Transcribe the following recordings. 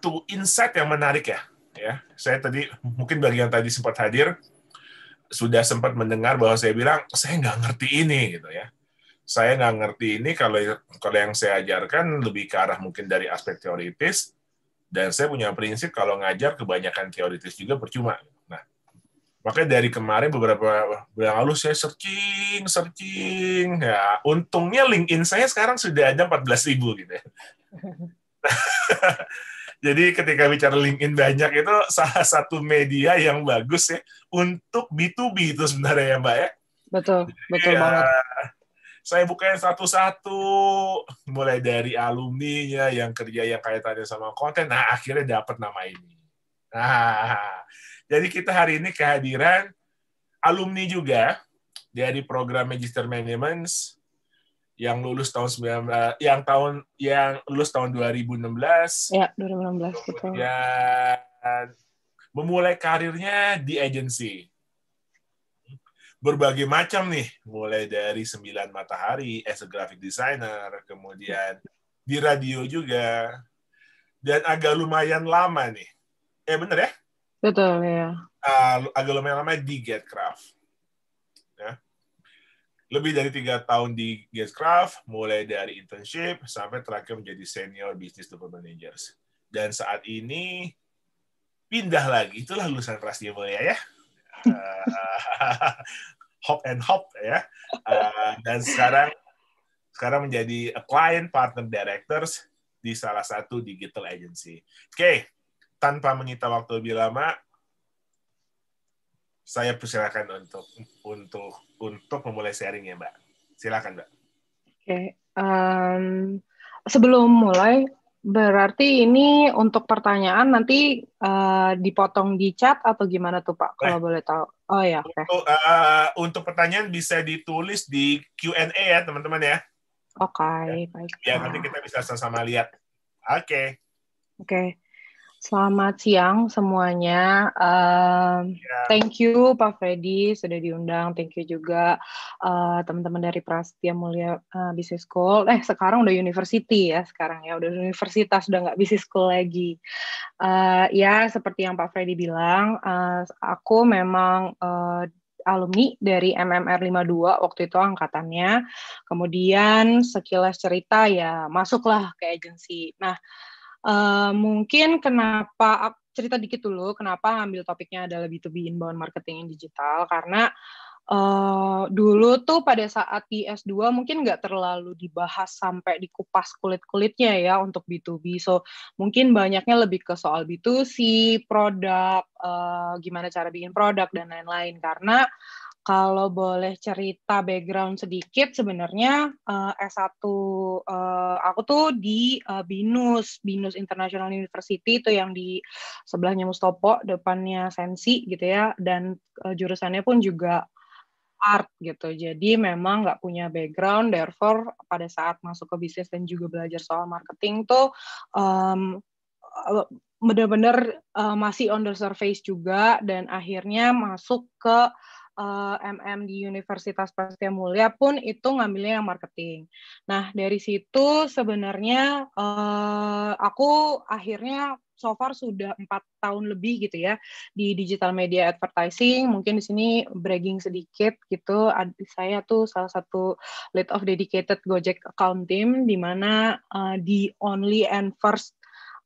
satu insight yang menarik ya. Ya, saya tadi mungkin bagi yang tadi sempat hadir sudah sempat mendengar bahwa saya bilang saya nggak ngerti ini gitu ya. Saya nggak ngerti ini kalau kalau yang saya ajarkan lebih ke arah mungkin dari aspek teoritis dan saya punya prinsip kalau ngajar kebanyakan teoritis juga percuma. Nah, makanya dari kemarin beberapa bulan lalu saya searching, searching. Ya, untungnya LinkedIn saya sekarang sudah ada 14.000 gitu ya. Jadi ketika bicara LinkedIn banyak itu salah satu media yang bagus ya untuk B2B itu sebenarnya ya Mbak ya. Betul, Jadi, betul ya, Saya bukain satu-satu, mulai dari alumninya yang kerja yang kaitannya sama konten, nah akhirnya dapat nama ini. Nah, jadi kita hari ini kehadiran alumni juga dari program Magister Management yang lulus tahun 19 yang tahun yang lulus tahun 2016. Ya, 2016 betul. Ya memulai karirnya di agency. Berbagai macam nih, mulai dari sembilan matahari as a graphic designer, kemudian di radio juga. Dan agak lumayan lama nih. Eh bener ya? Betul ya. Uh, agak lumayan lama di get craft lebih dari tiga tahun di Gascraft, mulai dari internship sampai terakhir menjadi senior business development managers. Dan saat ini pindah lagi, itulah lulusan kelas Mulia ya. ya. hop and hop ya. Eh, dan sekarang sekarang menjadi a client partner directors di salah satu digital agency. Oke, okay. tanpa menyita waktu lebih lama, saya persilakan untuk untuk untuk memulai sharing ya Mbak. Silakan Mbak. Oke, okay. um, sebelum mulai berarti ini untuk pertanyaan nanti uh, dipotong di chat atau gimana tuh Pak? Kalau eh. boleh tahu. Oh ya. Okay. Untuk, uh, untuk pertanyaan bisa ditulis di Q&A ya teman-teman ya. Oke, okay, ya, baik. Ya nanti kita bisa sama-sama lihat. Oke. Okay. Oke. Okay. Selamat siang semuanya. Uh, yeah. Thank you Pak Freddy sudah diundang. Thank you juga teman eh, teman-teman dari Prastia Mulia uh, Business School. Eh sekarang udah University ya sekarang ya udah universitas udah nggak Business School lagi. Uh, ya seperti yang Pak Freddy bilang, uh, aku memang uh, alumni dari MMR 52 waktu itu angkatannya. Kemudian sekilas cerita ya masuklah ke agensi. Nah, Eh, mungkin kenapa cerita dikit dulu kenapa ngambil topiknya adalah B2B inbound marketing in digital karena uh, dulu tuh pada saat di S2 mungkin nggak terlalu dibahas sampai dikupas kulit-kulitnya ya untuk B2B. So, mungkin banyaknya lebih ke soal B2C, produk, uh, gimana cara bikin produk dan lain-lain karena kalau boleh cerita background sedikit, sebenarnya uh, eh, S1 uh, eh, aku tuh di uh, BINUS, BINUS International University itu yang di sebelahnya Mustopo, depannya Sensi gitu ya, dan uh, jurusannya pun juga art gitu. Jadi memang nggak punya background, therefore pada saat masuk ke bisnis dan juga belajar soal marketing tuh um, benar-benar uh, masih on the surface juga dan akhirnya masuk ke uh, MM di Universitas Prasetya Mulia pun itu ngambilnya yang marketing. Nah, dari situ sebenarnya uh, aku akhirnya so far sudah empat tahun lebih gitu ya di digital media advertising. Mungkin di sini bragging sedikit gitu. Saya tuh salah satu lead of dedicated Gojek account team di mana uh, eh, the only and first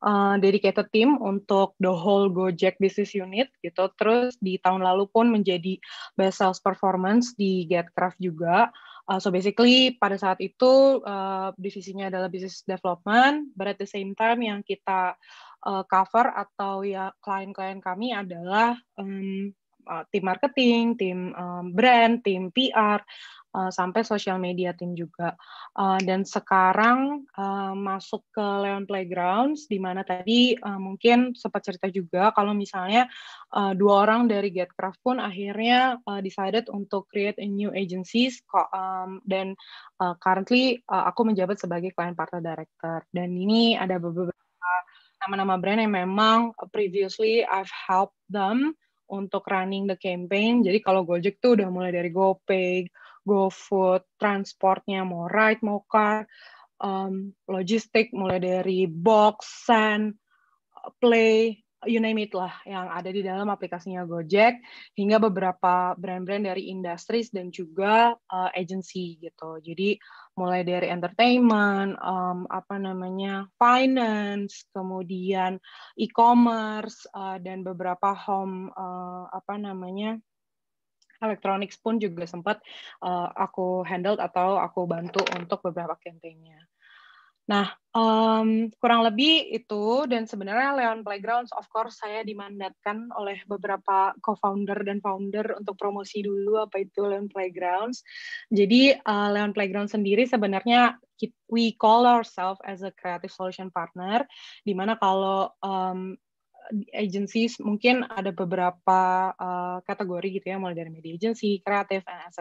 Eh, dedicated team untuk the whole Gojek business unit gitu. Terus di tahun lalu pun menjadi best sales performance di GetCraft juga. Uh, so basically pada saat itu uh, eh, divisinya adalah business development, but at the same time yang kita uh, cover atau ya klien-klien kami adalah um, uh, tim marketing, tim um, brand, tim PR, Eh, sampai social media tim juga. Uh, dan sekarang uh, masuk ke Leon Playgrounds, di mana tadi uh, mungkin sempat cerita juga kalau misalnya uh, dua orang dari GetCraft pun akhirnya uh, decided untuk create a new agencies um, dan uh, currently uh, aku menjabat sebagai client partner director. Dan ini ada beberapa nama-nama brand yang memang previously I've helped them untuk running the campaign. Jadi kalau Gojek tuh udah mulai dari GoPay, GoFood, transportnya mau ride, mau car, um, logistik mulai dari box, send, play, you name it lah yang ada di dalam aplikasinya Gojek hingga beberapa brand-brand dari industri dan juga uh, agency gitu. Jadi mulai dari entertainment, um, apa namanya finance, kemudian e-commerce uh, dan beberapa home uh, apa namanya Elektronik pun juga sempat uh, aku handle atau aku bantu untuk beberapa campaign-nya. Nah, um, kurang lebih itu dan sebenarnya Leon Playgrounds of course saya dimandatkan oleh beberapa co-founder dan founder untuk promosi dulu apa itu Leon Playgrounds. Jadi uh, Leon Playgrounds sendiri sebenarnya we call ourselves as a creative solution partner di mana kalau um, di agencies mungkin ada beberapa uh, kategori gitu ya mulai dari media agency, kreatif, dan etc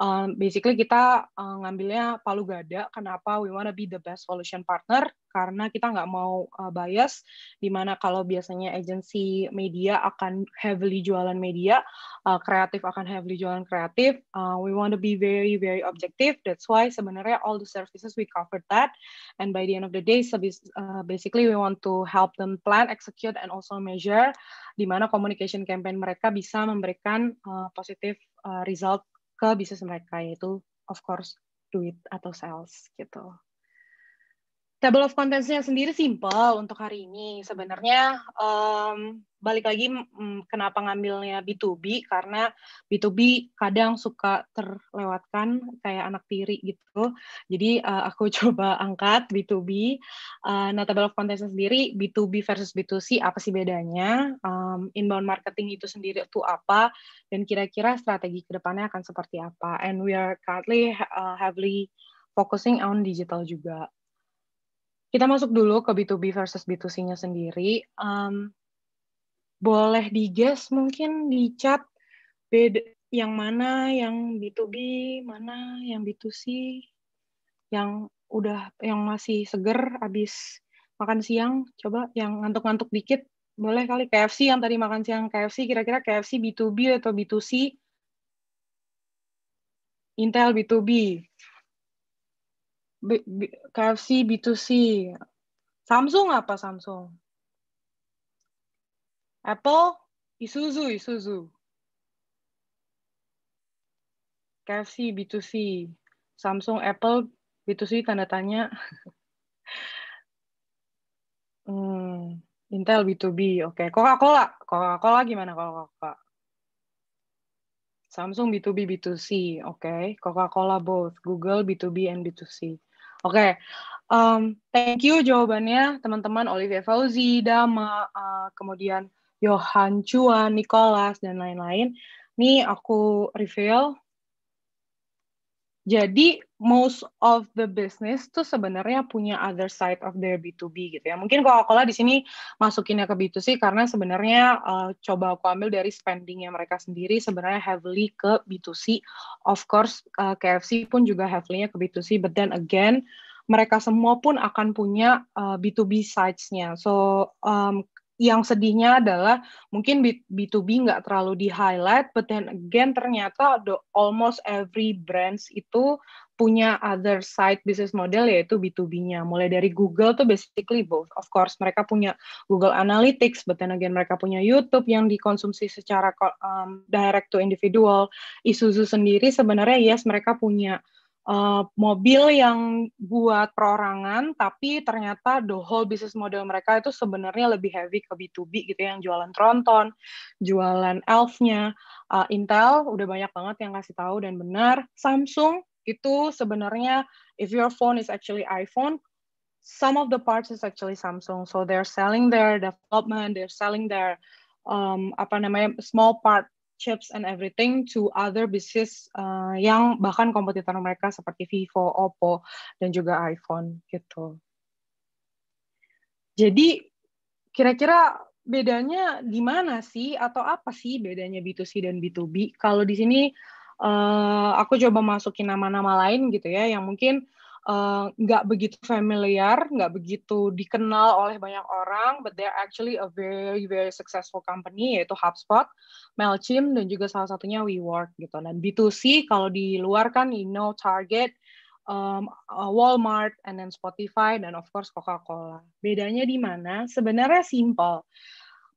um, basically kita uh, ngambilnya palu gada. Kenapa? We wanna be the best solution partner karena kita nggak mau uh, bias. Dimana kalau biasanya agensi media akan heavily jualan media, uh, kreatif akan heavily jualan kreatif. Uh, we wanna be very very objective. That's why sebenarnya all the services we covered that. And by the end of the day, so uh, basically we want to help them plan, execute, and also measure. Dimana communication campaign mereka bisa memberikan uh, positive uh, result ke bisnis mereka yaitu of course duit atau sales gitu Table of contentsnya sendiri simple untuk hari ini. Sebenarnya um, balik lagi um, kenapa ngambilnya B2B karena B2B kadang suka terlewatkan kayak anak tiri gitu. Jadi uh, aku coba angkat B2B. Uh, eh, nah table of contentsnya sendiri B2B versus B2C apa sih bedanya? Um, inbound marketing itu sendiri itu apa dan kira-kira strategi kedepannya akan seperti apa? And we are currently uh, heavily focusing on digital juga kita masuk dulu ke B2B versus B2C-nya sendiri. Um, boleh di guess mungkin di chat beda, yang mana yang B2B, mana yang B2C, yang udah yang masih seger habis makan siang, coba yang ngantuk-ngantuk dikit, boleh kali KFC yang tadi makan siang KFC, kira-kira KFC B2B atau B2C? Intel B2B. B, B, KFC B2C. Samsung apa Samsung? Apple Isuzu Isuzu. KFC B2C. Samsung Apple B2C tanda tanya. hmm, Intel B2B. Oke, okay. Coca-Cola. Coca-Cola gimana kalau Coca? Samsung B2B B2C. Oke, okay. Coca-Cola both. Google B2B and B2C. Oke. Oke, okay. um, thank you jawabannya teman-teman Olivia Fauzi, Dama, uh, kemudian Johan Chua, Nicholas, dan lain-lain. Nih aku reveal jadi most of the business tuh sebenarnya punya other side of their B2B gitu ya. Mungkin kalau kalau di sini masukinnya ke B2C karena sebenarnya uh, coba aku ambil dari spendingnya mereka sendiri sebenarnya heavily ke B2C. Of course uh, eh, KFC pun juga heavily-nya ke B2C but then again mereka semua pun akan punya uh, eh, B2B sides-nya. So um, yang sedihnya adalah mungkin B2B nggak terlalu di highlight, but then again ternyata the almost every brands itu punya other side business model yaitu B2B-nya. Mulai dari Google tuh basically both. Of course mereka punya Google Analytics, but then again mereka punya YouTube yang dikonsumsi secara um, direct to individual. Isuzu sendiri sebenarnya yes mereka punya Eh, mobil yang buat perorangan, tapi ternyata the whole business model mereka itu sebenarnya lebih heavy ke B2B gitu, ya, yang jualan tronton, jualan elfnya, uh, Intel udah banyak banget yang kasih tahu dan benar, Samsung itu sebenarnya if your phone is actually iPhone, some of the parts is actually Samsung, so they're selling their development, they're selling their um, apa namanya small part chips and everything to other business uh, yang bahkan kompetitor mereka seperti Vivo, Oppo, dan juga iPhone gitu. Jadi kira-kira bedanya di mana sih atau apa sih bedanya B2C dan B2B? Kalau di sini uh, aku coba masukin nama-nama lain gitu ya yang mungkin Eh, nggak uh, begitu familiar, nggak begitu dikenal oleh banyak orang, but they're actually a very very successful company yaitu HubSpot, Mailchimp dan juga salah satunya WeWork gitu. Dan B2C kalau di luar kan you know Target, um, Walmart, and then Spotify dan of course Coca-Cola. Bedanya di mana? Sebenarnya simple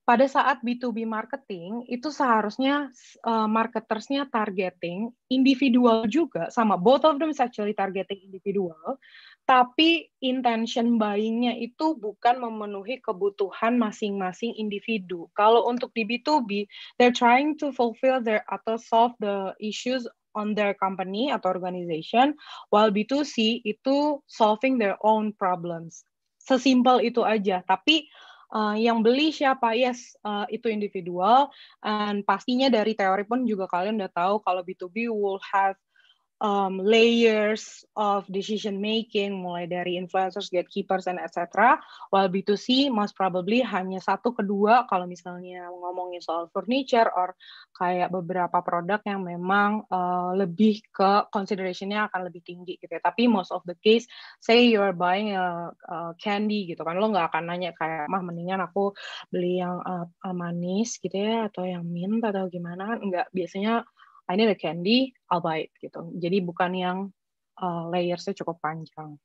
pada saat B2B marketing itu seharusnya uh, marketersnya targeting individual juga sama both of them actually targeting individual tapi intention buyingnya itu bukan memenuhi kebutuhan masing-masing individu. Kalau untuk di B2B, they're trying to fulfill their atau solve the issues on their company atau organization, while B2C itu solving their own problems. Sesimpel itu aja. Tapi uh, yang beli siapa yes uh, itu individual and pastinya dari teori pun juga kalian udah tahu kalau B2B will have um, layers of decision making mulai dari influencers, gatekeepers, and etc. While B2C most probably hanya satu kedua kalau misalnya ngomongin soal furniture or kayak beberapa produk yang memang uh, lebih ke considerationnya akan lebih tinggi gitu ya. Tapi most of the case, say you are buying a, a candy gitu kan, lo nggak akan nanya kayak mah mendingan aku beli yang uh, manis gitu ya atau yang mint atau gimana kan nggak biasanya I need a candy, I'll buy it gitu. Jadi bukan yang uh, layersnya cukup panjang.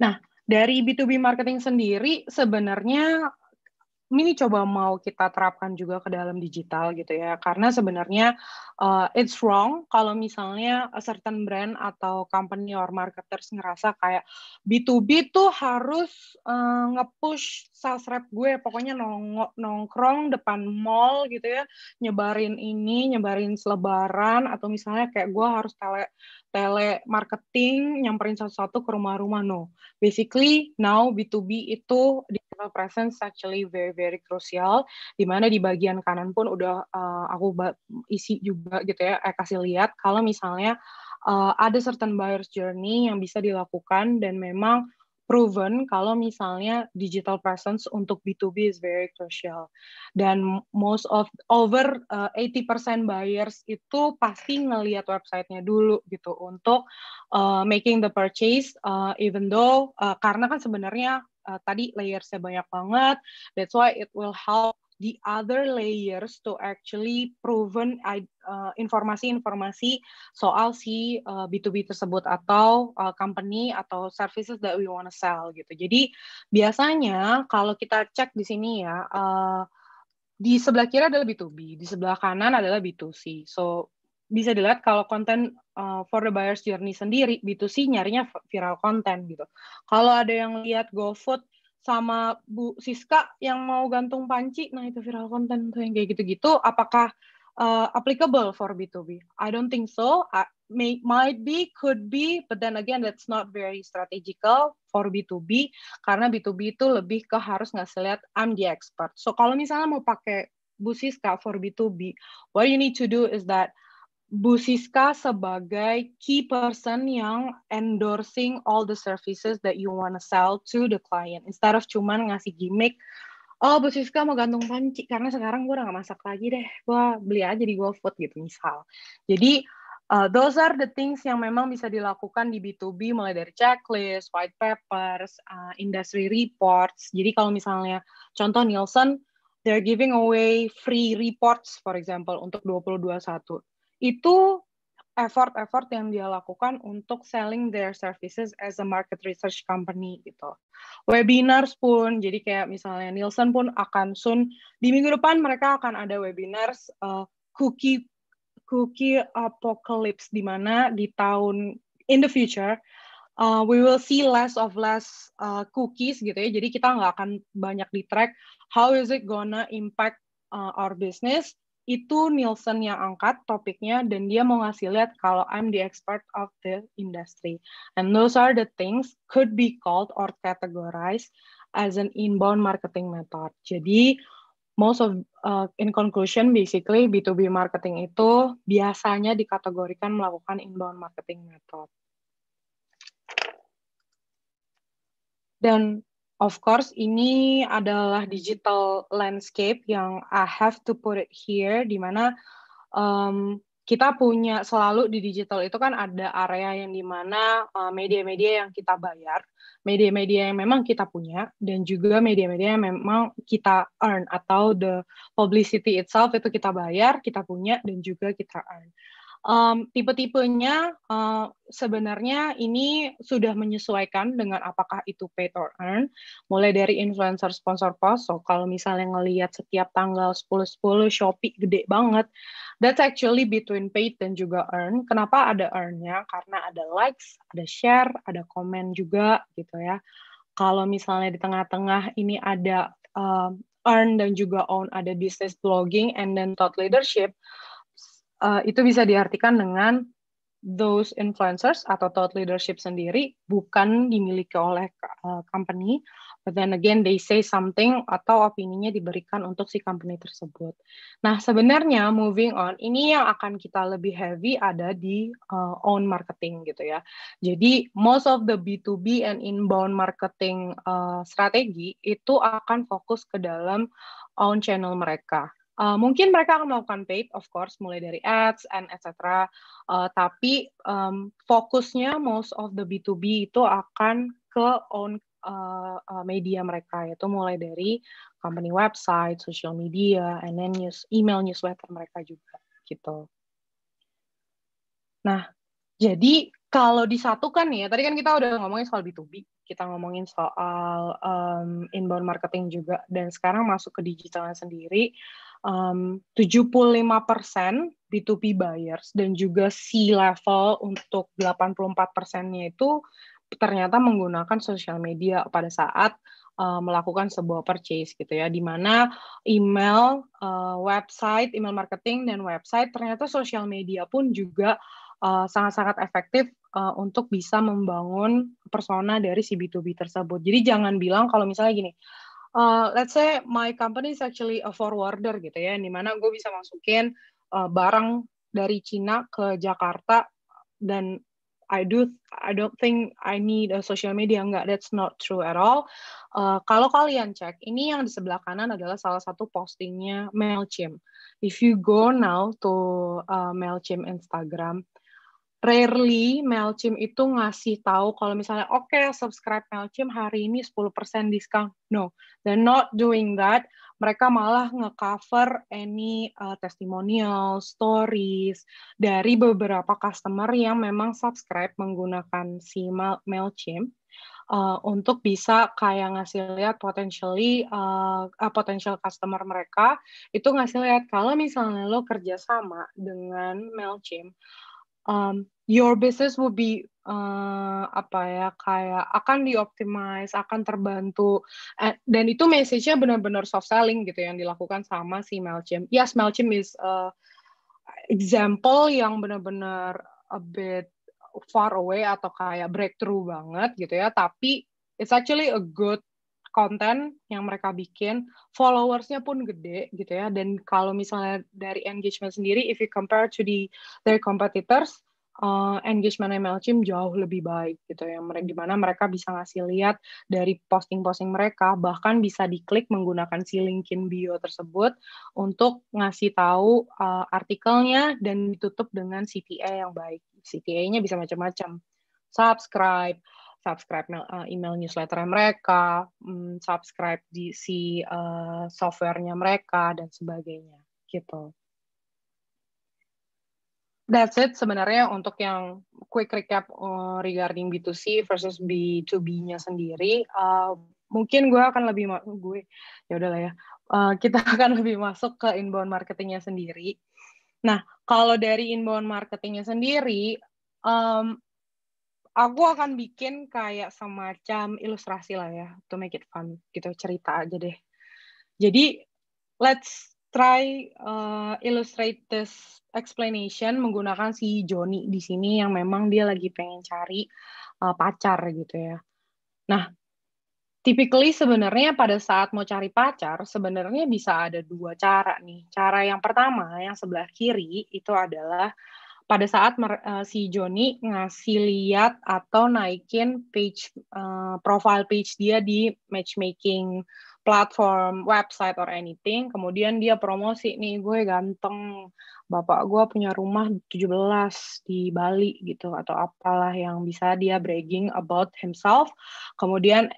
Nah, dari B2B marketing sendiri sebenarnya ini coba mau kita terapkan juga ke dalam digital gitu ya karena sebenarnya uh, it's wrong kalau misalnya a certain brand atau company or marketers ngerasa kayak B2B tuh harus uh, nge-push sales rep gue pokoknya nong nongkrong depan mall gitu ya nyebarin ini nyebarin selebaran atau misalnya kayak gue harus tele marketing nyamperin satu-satu ke rumah-rumah no basically now B2B itu physical presence actually very very crucial dimana di bagian kanan pun udah uh, aku isi juga gitu ya eh, kasih lihat kalau misalnya uh, ada certain buyer's journey yang bisa dilakukan dan memang proven kalau misalnya digital presence untuk B2B is very crucial. Dan most of over uh, eh, 80% buyers itu pasti ngelihat websitenya dulu gitu untuk uh, making the purchase uh, even though uh, karena kan sebenarnya uh, tadi layersnya banyak banget. That's why it will help the other layers to actually proven eh, informasi-informasi soal si uh, eh, B2B tersebut atau uh, company atau services that we want to sell gitu. Jadi biasanya kalau kita cek di sini ya uh, di sebelah kiri adalah B2B, di sebelah kanan adalah B2C. So bisa dilihat kalau konten uh, for the buyer's journey sendiri B2C nyarinya viral konten gitu. Kalau ada yang lihat GoFood sama Bu Siska yang mau gantung panci, nah itu viral konten tuh yang kayak gitu-gitu apakah uh, applicable for B2B? I don't think so. I may might be, could be, but then again that's not very strategical for B2B karena B2B itu lebih ke harus nggak lihat I'm the expert. So kalau misalnya mau pakai Bu Siska for B2B, what you need to do is that Bu Siska sebagai key person yang endorsing all the services that you wanna sell to the client instead of cuman ngasih gimmick oh Bu Siska mau gantung panci karena sekarang gue udah gak masak lagi deh gue beli aja di GoFood gitu misal jadi uh, those are the things yang memang bisa dilakukan di B2B mulai dari checklist, white papers, uh, industry reports jadi kalau misalnya contoh Nielsen they're giving away free reports for example untuk 2021 itu effort-effort yang dia lakukan untuk selling their services as a market research company gitu. Webinars pun, jadi kayak misalnya Nielsen pun akan soon di minggu depan mereka akan ada webinars uh, cookie cookie apocalypse di mana di tahun in the future uh, we will see less of less uh, cookies gitu ya. Jadi kita nggak akan banyak di track how is it gonna impact uh, our business itu Nielsen yang angkat topiknya dan dia mau ngasih lihat kalau I'm the expert of the industry. And those are the things could be called or categorized as an inbound marketing method. Jadi most of uh, in conclusion basically B2B marketing itu biasanya dikategorikan melakukan inbound marketing method. Dan Of course, ini adalah digital landscape yang I have to put it here, di mana um, kita punya selalu di digital itu kan ada area yang di mana uh, media-media yang kita bayar, media-media yang memang kita punya, dan juga media-media yang memang kita earn atau the publicity itself itu kita bayar, kita punya, dan juga kita earn. Um, tipe-tipenya uh, sebenarnya ini sudah menyesuaikan dengan apakah itu pay or earn, mulai dari influencer sponsor post. So kalau misalnya ngelihat setiap tanggal 10-10 Shopee gede banget, that's actually between paid dan juga earn. Kenapa ada earn-nya? Karena ada likes, ada share, ada komen juga gitu ya. Kalau misalnya di tengah-tengah ini ada um, earn dan juga own ada business blogging and then thought leadership, Eh, itu bisa diartikan dengan those influencers atau thought leadership sendiri bukan dimiliki oleh uh, company, but then again they say something atau opininya diberikan untuk si company tersebut. Nah sebenarnya moving on ini yang akan kita lebih heavy ada di uh, own marketing gitu ya. Jadi most of the B2B and inbound marketing uh, strategi itu akan fokus ke dalam own channel mereka Eh, mungkin mereka akan melakukan paid, of course, mulai dari ads and etc. Uh, eh, tapi um, fokusnya most of the B2B itu akan ke own uh, media mereka, yaitu mulai dari company website, social media, and then news, email newsletter mereka juga gitu. Nah, jadi kalau disatukan ya, tadi kan kita udah ngomongin soal B2B, kita ngomongin soal um, inbound marketing juga, dan sekarang masuk ke digitalnya sendiri. Uh, um, 75% B2B buyers dan juga C-level untuk 84%-nya itu ternyata menggunakan sosial media pada saat eh, melakukan sebuah purchase gitu ya di mana email, eh, website, email marketing dan website ternyata sosial media pun juga eh, sangat-sangat efektif untuk bisa membangun persona dari si B2B tersebut. Jadi jangan bilang kalau misalnya gini, Eh, let's say my company is actually a forwarder gitu ya, dimana gue bisa masukin uh, barang dari Cina ke Jakarta dan I do I don't think I need a social media enggak that's not true at all. Uh, kalau kalian cek ini yang di sebelah kanan adalah salah satu postingnya Mailchimp. If you go now to uh, Mailchimp Instagram, rarely MailChimp itu ngasih tahu kalau misalnya oke okay, subscribe MailChimp hari ini 10% diskon. No, they're not doing that. Mereka malah ngecover any uh, testimonial, stories dari beberapa customer yang memang subscribe menggunakan si MailChimp uh, untuk bisa kayak ngasih lihat potentially uh, uh, potential customer mereka itu ngasih lihat kalau misalnya lo kerjasama dengan Mailchimp um, your business will be uh, apa ya kayak akan dioptimize, akan terbantu eh, dan itu message-nya benar-benar soft selling gitu yang dilakukan sama si Melchim Yes, ya, Melchim is a uh, example yang benar-benar a bit far away atau kayak breakthrough banget gitu ya, tapi it's actually a good konten yang mereka bikin, followersnya pun gede gitu ya. Dan kalau misalnya dari engagement sendiri, if you compare to the their competitors, uh, engagement team jauh lebih baik gitu ya. Dimana mereka bisa ngasih lihat dari posting-posting mereka, bahkan bisa diklik menggunakan si linkin bio tersebut untuk ngasih tahu uh, artikelnya dan ditutup dengan CTA yang baik. CTA-nya bisa macam-macam. Subscribe, subscribe eh, email newsletter mereka, mm, subscribe di si uh, softwarenya mereka dan sebagainya gitu. That's it sebenarnya untuk yang quick recap uh, regarding B2C versus B2B-nya sendiri. Uh, mungkin gue akan lebih gue ya udahlah ya. Uh, kita akan lebih masuk ke inbound marketingnya sendiri. Nah, kalau dari inbound marketingnya sendiri, um, aku akan bikin kayak semacam ilustrasi lah ya to make it fun gitu cerita aja deh jadi let's try uh, illustrate this explanation menggunakan si Joni di sini yang memang dia lagi pengen cari uh, pacar gitu ya nah typically sebenarnya pada saat mau cari pacar sebenarnya bisa ada dua cara nih cara yang pertama yang sebelah kiri itu adalah pada saat uh, si Joni ngasih lihat atau naikin page uh, profile page dia di matchmaking platform website or anything kemudian dia promosi nih gue ganteng bapak gue punya rumah 17 di Bali gitu atau apalah yang bisa dia bragging about himself kemudian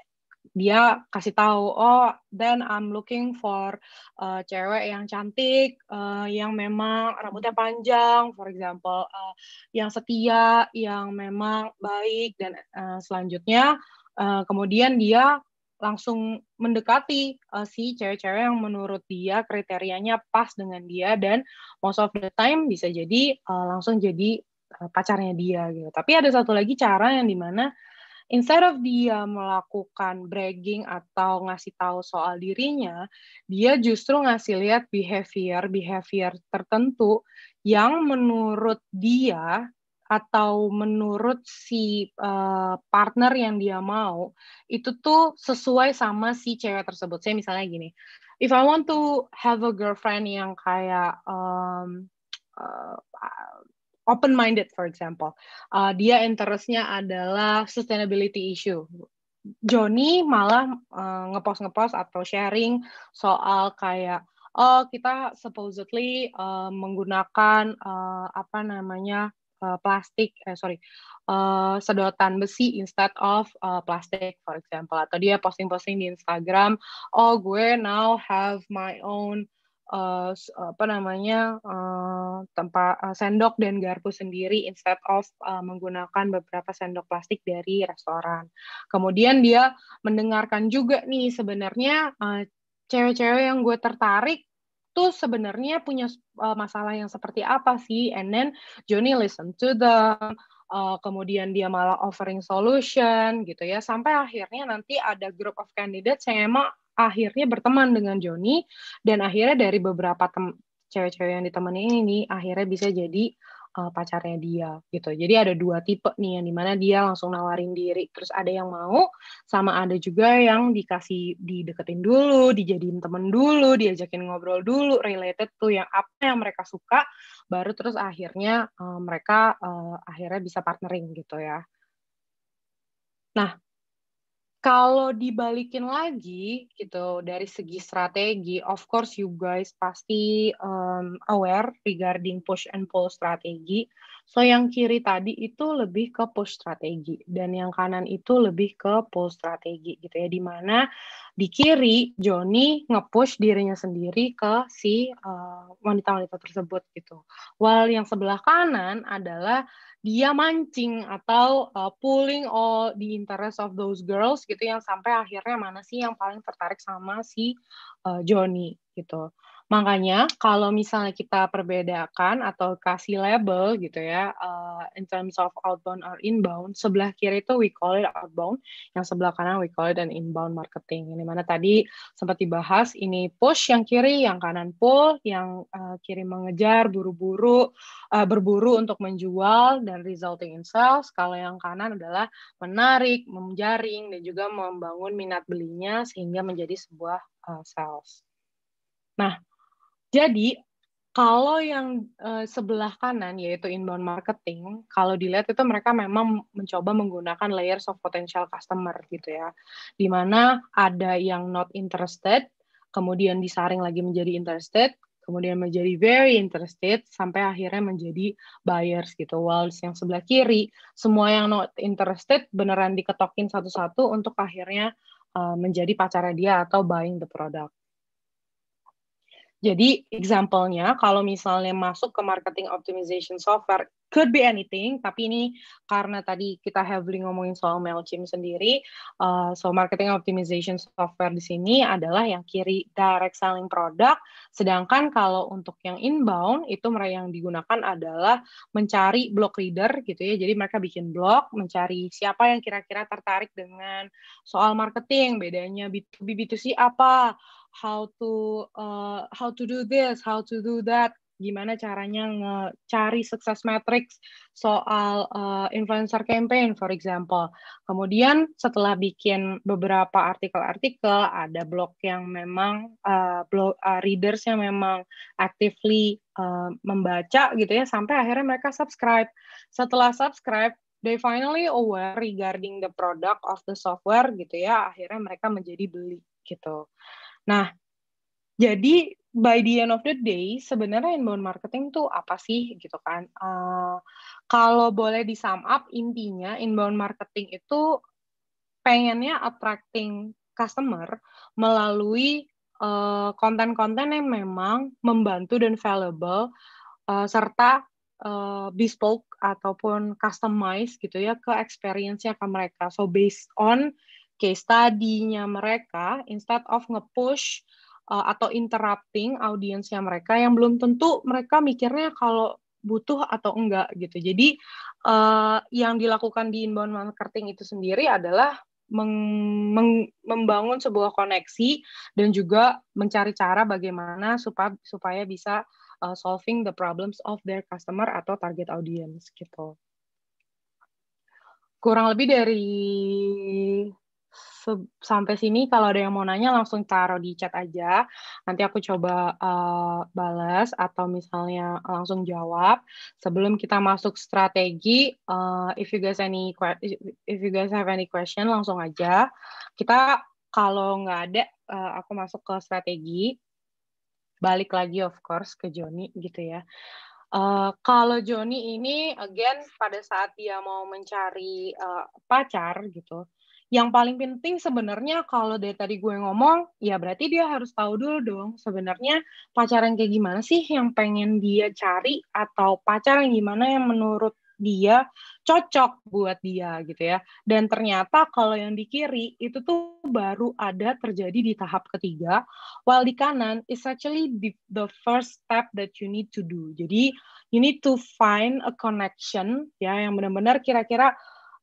dia kasih tahu oh then I'm looking for uh, cewek yang cantik uh, yang memang rambutnya panjang for example uh, yang setia yang memang baik dan uh, selanjutnya uh, kemudian dia langsung mendekati uh, si cewek-cewek yang menurut dia kriterianya pas dengan dia dan most of the time bisa jadi uh, langsung jadi pacarnya dia gitu. Tapi ada satu lagi cara yang dimana instead of dia melakukan bragging atau ngasih tahu soal dirinya, dia justru ngasih lihat behavior behavior tertentu yang menurut dia atau menurut si uh, partner yang dia mau itu tuh sesuai sama si cewek tersebut. Saya misalnya gini, if I want to have a girlfriend yang kayak um, open minded for example uh, dia interestnya adalah sustainability issue Joni malah uh, ngepost ngepost atau sharing soal kayak oh kita supposedly uh, menggunakan uh, apa namanya uh, plastik eh sorry uh, sedotan besi instead of uh, plastik for example atau dia posting-posting di Instagram oh gue now have my own uh, apa namanya uh, tempat uh, sendok dan garpu sendiri instead of uh, menggunakan beberapa sendok plastik dari restoran. Kemudian dia mendengarkan juga nih sebenarnya uh, cewek-cewek yang gue tertarik tuh sebenarnya punya uh, masalah yang seperti apa sih? And then Johnny listen to the Uh, kemudian dia malah offering solution gitu ya sampai akhirnya nanti ada group of candidates yang emang akhirnya berteman dengan Joni dan akhirnya dari beberapa cewek-cewek yang ditemani ini nih akhirnya bisa jadi uh, pacarnya dia gitu. Jadi ada dua tipe nih yang dimana dia langsung nawarin diri, terus ada yang mau, sama ada juga yang dikasih dideketin dulu, dijadiin temen dulu, diajakin ngobrol dulu, related tuh yang apa yang mereka suka, baru terus akhirnya uh, mereka uh, akhirnya bisa partnering gitu ya. Nah, kalau dibalikin lagi gitu dari segi strategi, of course you guys pasti um, aware regarding push and pull strategi. So yang kiri tadi itu lebih ke push strategi dan yang kanan itu lebih ke pull strategi gitu ya. Dimana di kiri Joni ngepush dirinya sendiri ke si eh, wanita-wanita uh, tersebut gitu. While yang sebelah kanan adalah dia mancing atau uh, pulling all the interest of those girls gitu yang sampai akhirnya mana sih yang paling tertarik sama si uh, Joni gitu. Makanya kalau misalnya kita perbedakan atau kasih label gitu ya uh, in terms of outbound or inbound, sebelah kiri itu we call it outbound, yang sebelah kanan we call it an inbound marketing. Ini mana tadi sempat dibahas ini push yang kiri, yang kanan pull, yang uh, kiri mengejar, buru-buru, uh, berburu untuk menjual dan resulting in sales. Kalau yang kanan adalah menarik, menjaring dan juga membangun minat belinya sehingga menjadi sebuah uh, sales. Nah, jadi kalau yang uh, sebelah kanan yaitu inbound marketing, kalau dilihat itu mereka memang mencoba menggunakan layer of potential customer gitu ya. Di mana ada yang not interested, kemudian disaring lagi menjadi interested, kemudian menjadi very interested sampai akhirnya menjadi buyers gitu. Walls yang sebelah kiri, semua yang not interested beneran diketokin satu-satu untuk akhirnya uh, menjadi pacarnya dia atau buying the product jadi example-nya kalau misalnya masuk ke marketing optimization software could be anything, tapi ini karena tadi kita heavily ngomongin soal Mailchimp sendiri, uh, so marketing optimization software di sini adalah yang kiri direct selling product, sedangkan kalau untuk yang inbound itu mereka yang digunakan adalah mencari blog reader gitu ya. Jadi mereka bikin blog, mencari siapa yang kira-kira tertarik dengan soal marketing, bedanya B2B B2C apa how to uh, how to do this, how to do that, gimana caranya ngecari sukses matrix soal uh, influencer campaign for example. Kemudian setelah bikin beberapa artikel-artikel, ada blog yang memang uh, blog uh, readers yang memang actively uh, membaca gitu ya sampai akhirnya mereka subscribe. Setelah subscribe They finally aware regarding the product of the software gitu ya, akhirnya mereka menjadi beli gitu. Nah, jadi by the end of the day sebenarnya inbound marketing tuh apa sih gitu kan? Uh, kalau boleh di sum up intinya inbound marketing itu pengennya attracting customer melalui eh, konten-konten uh, yang memang membantu dan valuable uh, serta uh, bespoke ataupun customized gitu ya ke experience-nya ke mereka. So based on case study-nya mereka instead of nge-push uh, atau interrupting audiensnya mereka yang belum tentu mereka mikirnya kalau butuh atau enggak gitu. Jadi uh, yang dilakukan di inbound marketing itu sendiri adalah meng, membangun sebuah koneksi dan juga mencari cara bagaimana supaya supaya bisa uh, solving the problems of their customer atau target audience gitu kurang lebih dari sampai sini kalau ada yang mau nanya langsung taruh di chat aja. Nanti aku coba uh, eh, balas atau misalnya langsung jawab. Sebelum kita masuk strategi, uh, if you guys any if you guys have any question langsung aja. Kita kalau nggak ada uh, aku masuk ke strategi. Balik lagi of course ke Joni gitu ya. Uh, kalau Joni ini, again pada saat dia mau mencari uh, pacar gitu, yang paling penting sebenarnya kalau dari tadi gue ngomong, ya berarti dia harus tahu dulu dong sebenarnya pacaran kayak gimana sih yang pengen dia cari atau pacaran gimana yang menurut dia cocok buat dia gitu ya. Dan ternyata kalau yang di kiri itu tuh baru ada terjadi di tahap ketiga, while di kanan is actually the, the first step that you need to do. Jadi you need to find a connection ya yang benar-benar kira-kira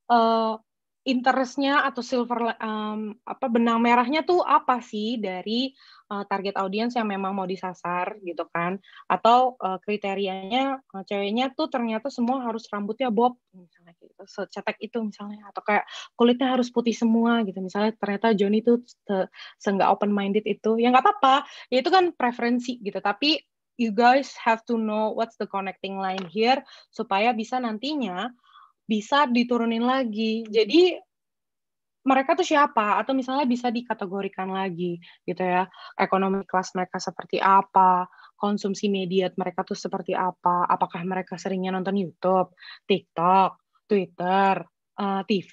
uh, interestnya atau silver um, apa benang merahnya tuh apa sih dari uh, target audiens yang memang mau disasar gitu kan atau uh, kriterianya uh, ceweknya tuh ternyata semua harus rambutnya bob misalnya gitu secetek itu misalnya atau kayak kulitnya harus putih semua gitu misalnya ternyata Joni tuh se seenggak open minded itu ya nggak apa-apa ya itu kan preferensi gitu tapi you guys have to know what's the connecting line here supaya bisa nantinya bisa diturunin lagi. Jadi mereka tuh siapa atau misalnya bisa dikategorikan lagi gitu ya ekonomi kelas mereka seperti apa konsumsi media mereka tuh seperti apa apakah mereka seringnya nonton YouTube TikTok Twitter eh, TV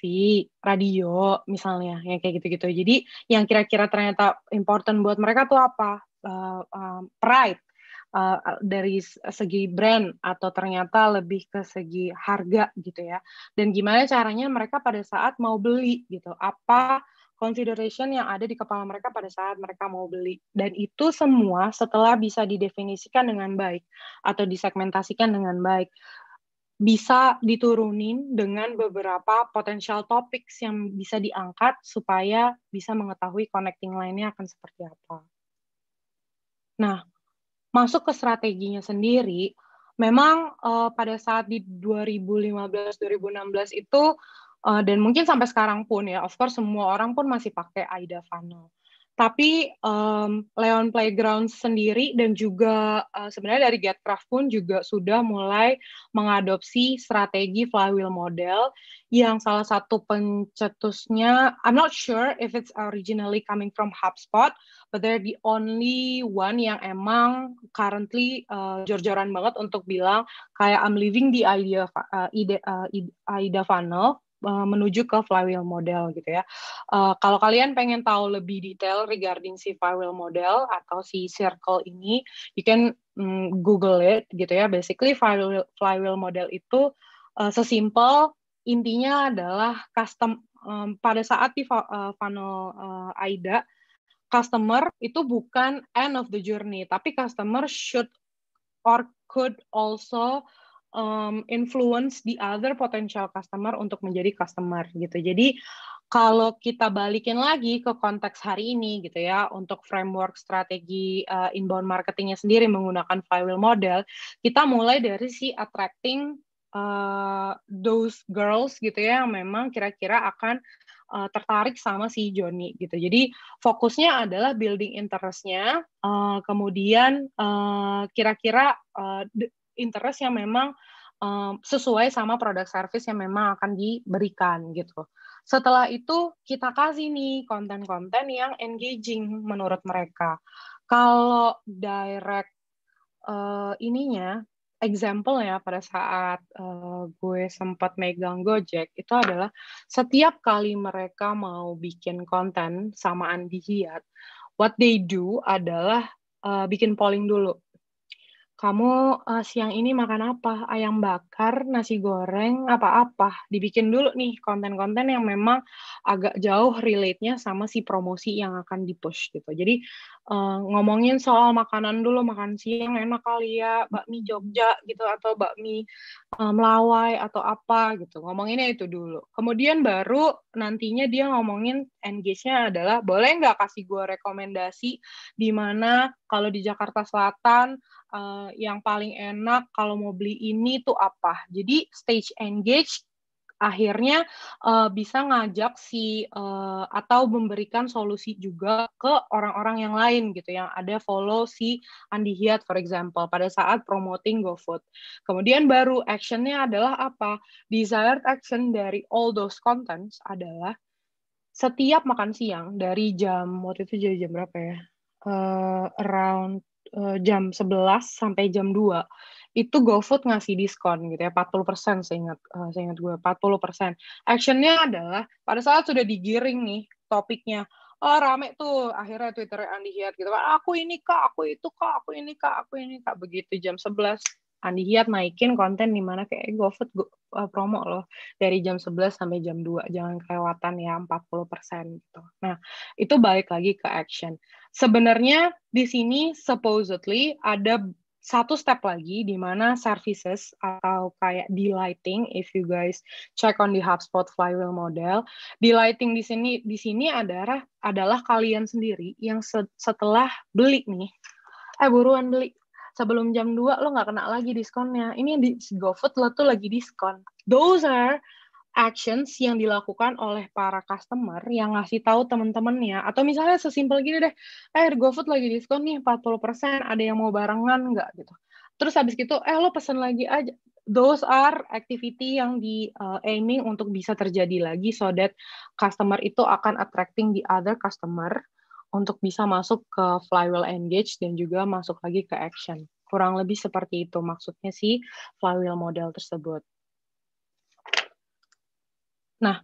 radio misalnya yang kayak gitu-gitu jadi yang kira-kira ternyata important buat mereka tuh apa uh, uh, pride Eh, dari segi brand atau ternyata lebih ke segi harga gitu ya. Dan gimana caranya mereka pada saat mau beli gitu. Apa consideration yang ada di kepala mereka pada saat mereka mau beli. Dan itu semua setelah bisa didefinisikan dengan baik atau disegmentasikan dengan baik. Bisa diturunin dengan beberapa potensial topics yang bisa diangkat supaya bisa mengetahui connecting line nya akan seperti apa. Nah, masuk ke strateginya sendiri, memang uh, pada saat di 2015-2016 itu uh, dan mungkin sampai sekarang pun ya, of course semua orang pun masih pakai AIDA funnel. Tapi um, Leon Playground sendiri dan juga uh, sebenarnya dari Getcraft pun juga sudah mulai mengadopsi strategi flywheel model yang salah satu pencetusnya, I'm not sure if it's originally coming from HubSpot, but they're the only one yang emang currently uh, jor-joran banget untuk bilang kayak I'm leaving the idea uh, ide, uh, ide, Ida funnel Eh, menuju ke flywheel model gitu ya. Uh, kalau kalian pengen tahu lebih detail regarding si flywheel model atau si circle ini, you can um, Google it gitu ya. Basically flywheel, flywheel model itu uh, sesimpel intinya adalah custom um, pada saat di funnel uh, AIDA customer itu bukan end of the journey, tapi customer should or could also um, influence the other potential customer untuk menjadi customer gitu. Jadi kalau kita balikin lagi ke konteks hari ini gitu ya untuk framework strategi uh, inbound marketingnya sendiri menggunakan flywheel model kita mulai dari si attracting uh, those girls gitu ya yang memang kira-kira akan uh, tertarik sama si Joni gitu jadi fokusnya adalah building interestnya uh, kemudian kira kira-kira uh, interest yang memang um, sesuai sama produk service yang memang akan diberikan gitu. Setelah itu kita kasih nih konten-konten yang engaging menurut mereka. Kalau direct uh, ininya, example ya pada saat uh, gue sempat megang Gojek itu adalah setiap kali mereka mau bikin konten sama Andi Hiat, what they do adalah uh, bikin polling dulu kamu uh, siang ini makan apa? Ayam bakar, nasi goreng, apa-apa. Dibikin dulu nih konten-konten yang memang agak jauh relate-nya sama si promosi yang akan di-push gitu. Jadi uh, ngomongin soal makanan dulu, makan siang enak kali ya, bakmi Jogja gitu atau bakmi uh, Melawai atau apa gitu. Ngomonginnya itu dulu. Kemudian baru nantinya dia ngomongin engage-nya adalah boleh nggak kasih gue rekomendasi di mana kalau di Jakarta Selatan uh, yang paling enak kalau mau beli ini tuh apa. Jadi stage engage akhirnya uh, bisa ngajak si uh, atau memberikan solusi juga ke orang-orang yang lain gitu yang ada follow si Andi Hiat for example pada saat promoting GoFood. Kemudian baru actionnya adalah apa? Desired action dari all those contents adalah setiap makan siang dari jam waktu itu jadi jam berapa ya? Uh, around uh, jam 11 sampai jam 2 itu GoFood ngasih diskon gitu ya 40% seingat uh, seingat gue 40%. Actionnya adalah pada saat sudah digiring nih topiknya oh rame tuh akhirnya Twitter Andi Hiat gitu aku ini kak aku itu kak aku ini kak aku ini kak begitu jam 11 Andihiyat naikin konten di mana kayak GoFood go, uh, promo loh dari jam 11 sampai jam 2 jangan kelewatan ya 40% gitu. Nah, itu balik lagi ke action. Sebenarnya di sini supposedly ada satu step lagi di mana services atau kayak delighting if you guys check on the HubSpot flywheel model delighting di sini di sini adalah adalah kalian sendiri yang setelah beli nih eh buruan beli sebelum jam 2 lo nggak kena lagi diskonnya. Ini yang di GoFood lo tuh lagi diskon. Those are actions yang dilakukan oleh para customer yang ngasih tahu temen temannya atau misalnya sesimpel gini deh, eh GoFood lagi diskon nih 40%, ada yang mau barengan nggak gitu. Terus habis gitu, eh lo pesen lagi aja. Those are activity yang di uh, aiming untuk bisa terjadi lagi so that customer itu akan attracting the other customer untuk bisa masuk ke flywheel engage dan juga masuk lagi ke action. Kurang lebih seperti itu maksudnya si flywheel model tersebut. Nah,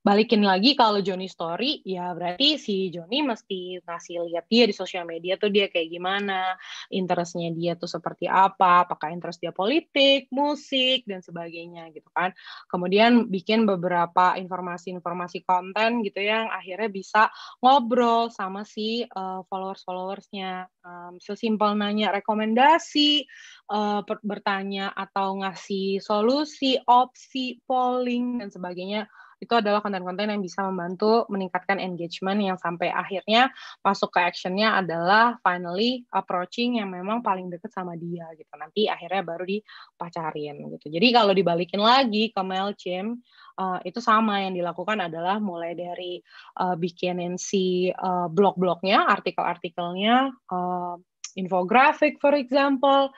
balikin lagi kalau Joni Story ya berarti si Joni mesti ngasih lihat dia di sosial media tuh dia kayak gimana interestnya dia tuh seperti apa apakah interest dia politik musik dan sebagainya gitu kan kemudian bikin beberapa informasi-informasi konten gitu yang akhirnya bisa ngobrol sama si uh, eh, followers followersnya um, sesimpel nanya rekomendasi uh, bertanya atau ngasih solusi opsi polling dan sebagainya itu adalah konten-konten yang bisa membantu meningkatkan engagement yang sampai akhirnya masuk ke actionnya adalah finally approaching yang memang paling deket sama dia gitu nanti akhirnya baru dipacarin gitu jadi kalau dibalikin lagi ke Mailchimp Uh, itu sama yang dilakukan adalah mulai dari uh, bikinin si uh, blog-blognya, artikel-artikelnya, uh, infografik for example,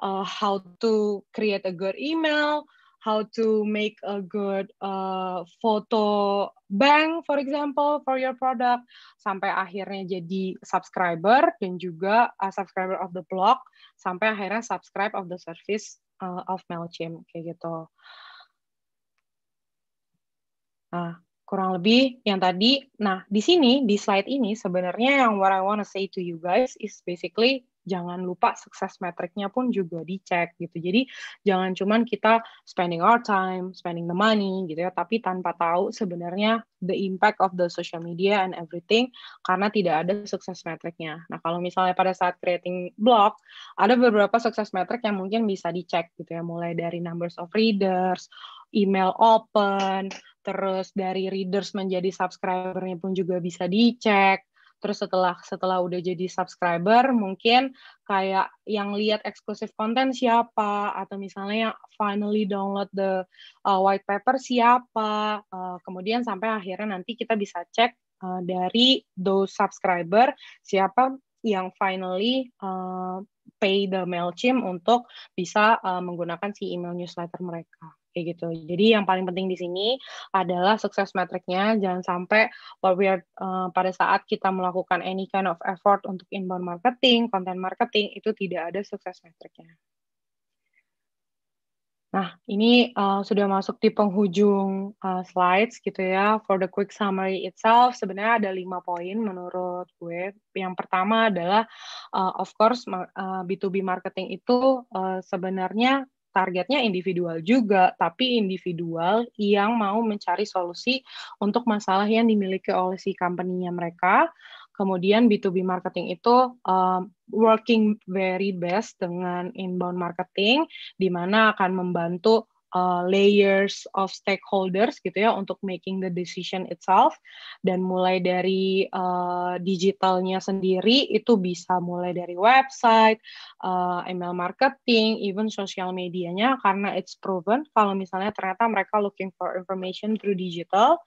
uh, how to create a good email, how to make a good uh, photo bank for example for your product sampai akhirnya jadi subscriber dan juga a uh, subscriber of the blog sampai akhirnya subscribe of the service uh, of Mailchimp kayak gitu. Nah, kurang lebih yang tadi. Nah, di sini di slide ini sebenarnya yang what I want to say to you guys is basically jangan lupa sukses metriknya pun juga dicek gitu. Jadi jangan cuman kita spending our time, spending the money gitu ya, tapi tanpa tahu sebenarnya the impact of the social media and everything karena tidak ada sukses metriknya. Nah, kalau misalnya pada saat creating blog, ada beberapa sukses metrik yang mungkin bisa dicek gitu ya, mulai dari numbers of readers, email open, terus dari readers menjadi subscribernya pun juga bisa dicek terus setelah setelah udah jadi subscriber mungkin kayak yang lihat eksklusif konten siapa atau misalnya yang finally download the uh, white paper siapa uh, kemudian sampai akhirnya nanti kita bisa cek uh, dari those subscriber siapa yang finally uh, pay the Mailchimp untuk bisa uh, menggunakan si email newsletter mereka kayak gitu. Jadi yang paling penting di sini adalah sukses metriknya. Jangan sampai what we are, uh, pada saat kita melakukan any kind of effort untuk inbound marketing, content marketing itu tidak ada sukses metriknya. Nah, ini uh, sudah masuk di penghujung uh, slides gitu ya. For the quick summary itself, sebenarnya ada lima poin menurut gue. Yang pertama adalah, uh, of course, uh, B2B marketing itu uh, sebenarnya targetnya individual juga, tapi individual yang mau mencari solusi untuk masalah yang dimiliki oleh si company-nya mereka. Kemudian B2B marketing itu um, working very best dengan inbound marketing, di mana akan membantu uh, layers of stakeholders gitu ya untuk making the decision itself dan mulai dari uh, digitalnya sendiri itu bisa mulai dari website, uh, email marketing, even social medianya karena it's proven kalau misalnya ternyata mereka looking for information through digital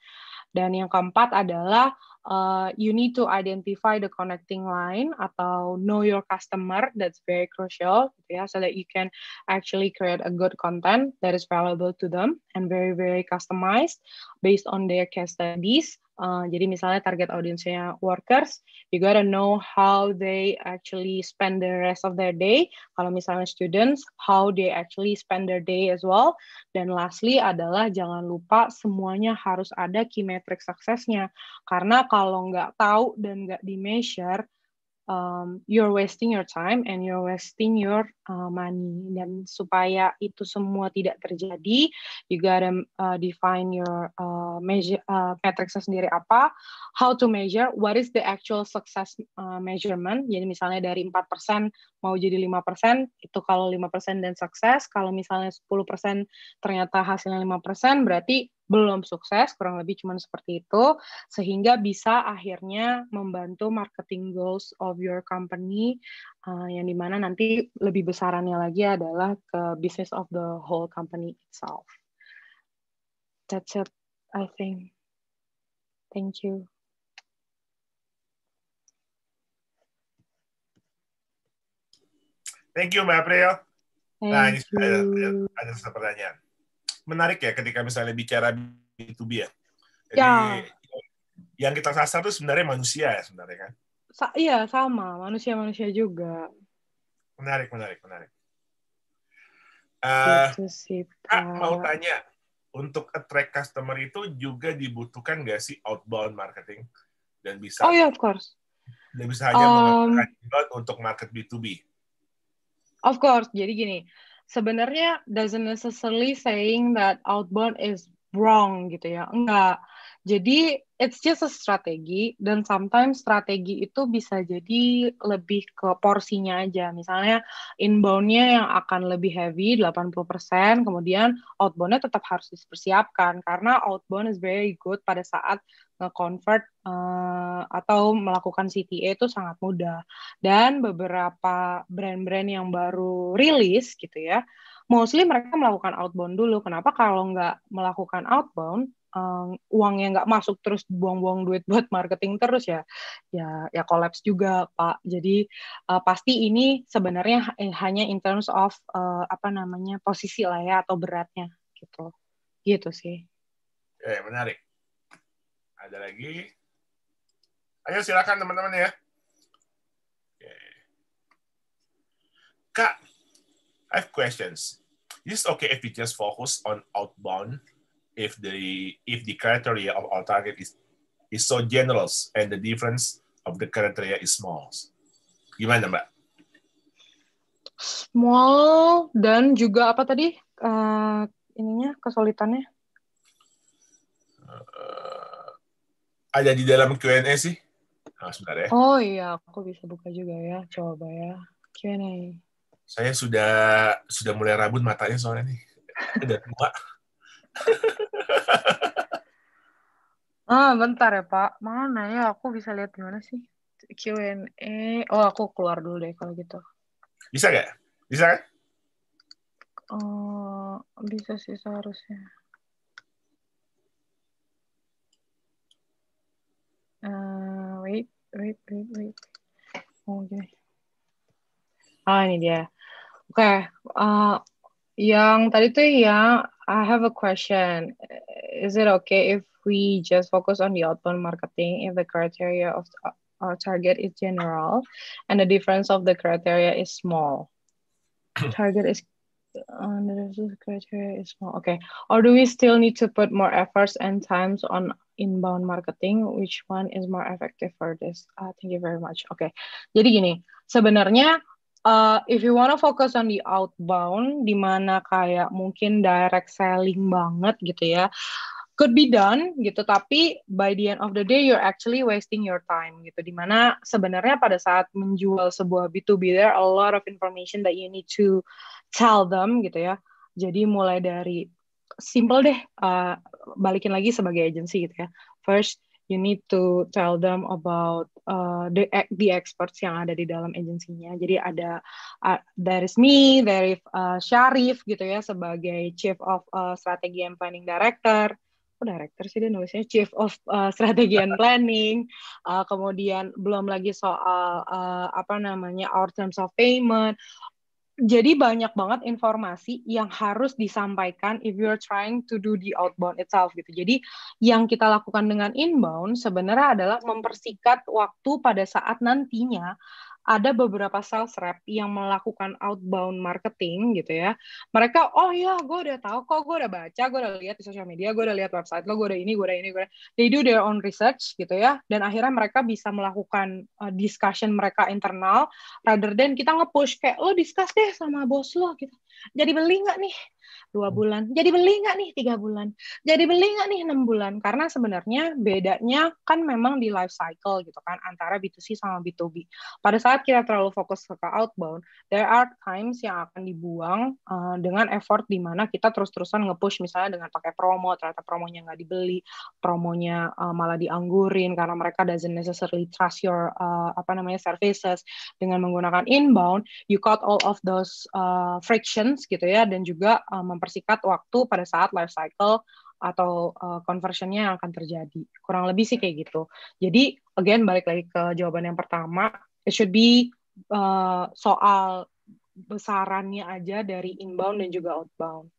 dan yang keempat adalah uh, you need to identify the connecting line atau know your customer. That's very crucial, gitu ya, so that you can actually create a good content that is valuable to them and very very customized based on their case studies. Uh, jadi misalnya target audiensnya workers, you gotta know how they actually spend the rest of their day. Kalau misalnya students, how they actually spend their day as well. Dan lastly adalah jangan lupa semuanya harus ada key metric suksesnya. Karena kalau nggak tahu dan nggak di measure, um, you're wasting your time and you're wasting your uh, money dan supaya itu semua tidak terjadi you gotta uh, define your uh, measure uh, metricsnya sendiri apa how to measure what is the actual success uh, measurement jadi misalnya dari 4% mau jadi 5% itu kalau 5% dan sukses kalau misalnya 10% ternyata hasilnya 5% berarti belum sukses, kurang lebih cuman seperti itu, sehingga bisa akhirnya membantu marketing goals of your company, uh, yang dimana nanti lebih besarannya lagi adalah ke business of the whole company itself. That's it, I think. Thank you. Thank you, Mbak Priya nah, ini ada, ada, ada pertanyaan menarik ya ketika misalnya bicara B2B ya. Jadi ya. yang kita sasar itu sebenarnya manusia ya sebenarnya kan. Sa iya sama manusia-manusia juga. Menarik, menarik, menarik. Uh, Kak mau tanya, untuk attract customer itu juga dibutuhkan nggak sih outbound marketing dan bisa? Oh iya, of course. Dan bisa hanya um, menggunakan untuk market B2B. Of course, jadi gini, sebenarnya doesn't necessarily saying that outbound is wrong gitu ya. Enggak. Jadi it's just a strategi dan sometimes strategi itu bisa jadi lebih ke porsinya aja. Misalnya inboundnya yang akan lebih heavy 80%, kemudian outboundnya tetap harus dipersiapkan karena outbound is very good pada saat nge-convert uh, atau melakukan CTA itu sangat mudah. Dan beberapa brand-brand yang baru rilis gitu ya, mostly mereka melakukan outbound dulu. Kenapa kalau nggak melakukan outbound, um, uang yang nggak masuk terus buang-buang duit buat marketing terus ya ya ya kolaps juga pak jadi uh, pasti ini sebenarnya eh, hanya in terms of uh, apa namanya posisi lah ya atau beratnya gitu gitu sih oke menarik ada lagi ayo silakan teman-teman ya oke. kak I have questions. Is it okay if we just focus on outbound if the if the criteria of our target is is so generous and the difference of the criteria is small. Gimana Mbak? Small dan juga apa tadi uh, ininya kesulitannya? Uh, ada di dalam Q&A sih. Nah, sebentar ya. Oh iya, aku bisa buka juga ya. Coba ya. Q&A. Saya sudah sudah mulai rabun matanya soalnya nih. Udah tua ah, bentar ya Pak. Mana ya? Aku bisa lihat di mana sih? Q&A. Oh, aku keluar dulu deh kalau gitu. Bisa gak? Bisa gak kan? Oh, bisa sih seharusnya. Uh, wait, wait, wait, wait. Oh, Ah, ini dia. Oke, okay. uh, eh, Yang tadi tuh yang I have a question. Is it okay if we just focus on the outbound marketing if the criteria of our target is general and the difference of the criteria is small? target is uh, on the criteria is small. Okay. Or do we still need to put more efforts and times on inbound marketing? Which one is more effective for this? Uh, thank you very much. Okay. Jadi gini, sebenarnya uh, if you wanna focus on the outbound, di mana kayak mungkin direct selling banget gitu ya, could be done gitu tapi by the end of the day you're actually wasting your time gitu Di mana sebenarnya pada saat menjual sebuah B2B there are a lot of information that you need to tell them gitu ya jadi mulai dari simple deh uh, balikin lagi sebagai agency gitu ya first you need to tell them about uh, the the experts yang ada di dalam agensinya. Jadi ada uh, there is me, there is uh, Sharif gitu ya sebagai chief of uh, strategy and planning director oh director sih dia nulisnya chief of uh, strategy and planning uh, kemudian belum lagi soal uh, apa namanya our terms of payment jadi banyak banget informasi yang harus disampaikan if you're trying to do the outbound itself gitu. Jadi yang kita lakukan dengan inbound sebenarnya adalah mempersingkat waktu pada saat nantinya ada beberapa sales rep yang melakukan outbound marketing gitu ya. Mereka, oh ya, gue udah tahu kok, gue udah baca, gue udah lihat di sosial media, gue udah lihat website lo, gue udah ini, gue udah ini, gue udah. They do their own research gitu ya. Dan akhirnya mereka bisa melakukan uh, discussion mereka internal, rather than kita nge-push kayak lo discuss deh sama bos lo gitu. Jadi beli nggak nih? dua hmm. bulan jadi beli nggak nih tiga bulan jadi beli nggak nih enam bulan karena sebenarnya bedanya kan memang di life cycle gitu kan antara B2C sama B2B pada saat kita terlalu fokus ke outbound there are times yang akan dibuang uh, dengan effort di mana kita terus-terusan nge-push misalnya dengan pakai promo ternyata promonya nggak dibeli promonya uh, malah dianggurin karena mereka doesn't necessarily trust your uh, apa namanya services dengan menggunakan inbound you cut all of those uh, frictions gitu ya dan juga uh, mempersingkat waktu pada saat life cycle atau uh, conversionnya yang akan terjadi. Kurang lebih sih kayak gitu. Jadi again balik lagi ke jawaban yang pertama, it should be uh, soal besarannya aja dari inbound dan juga outbound.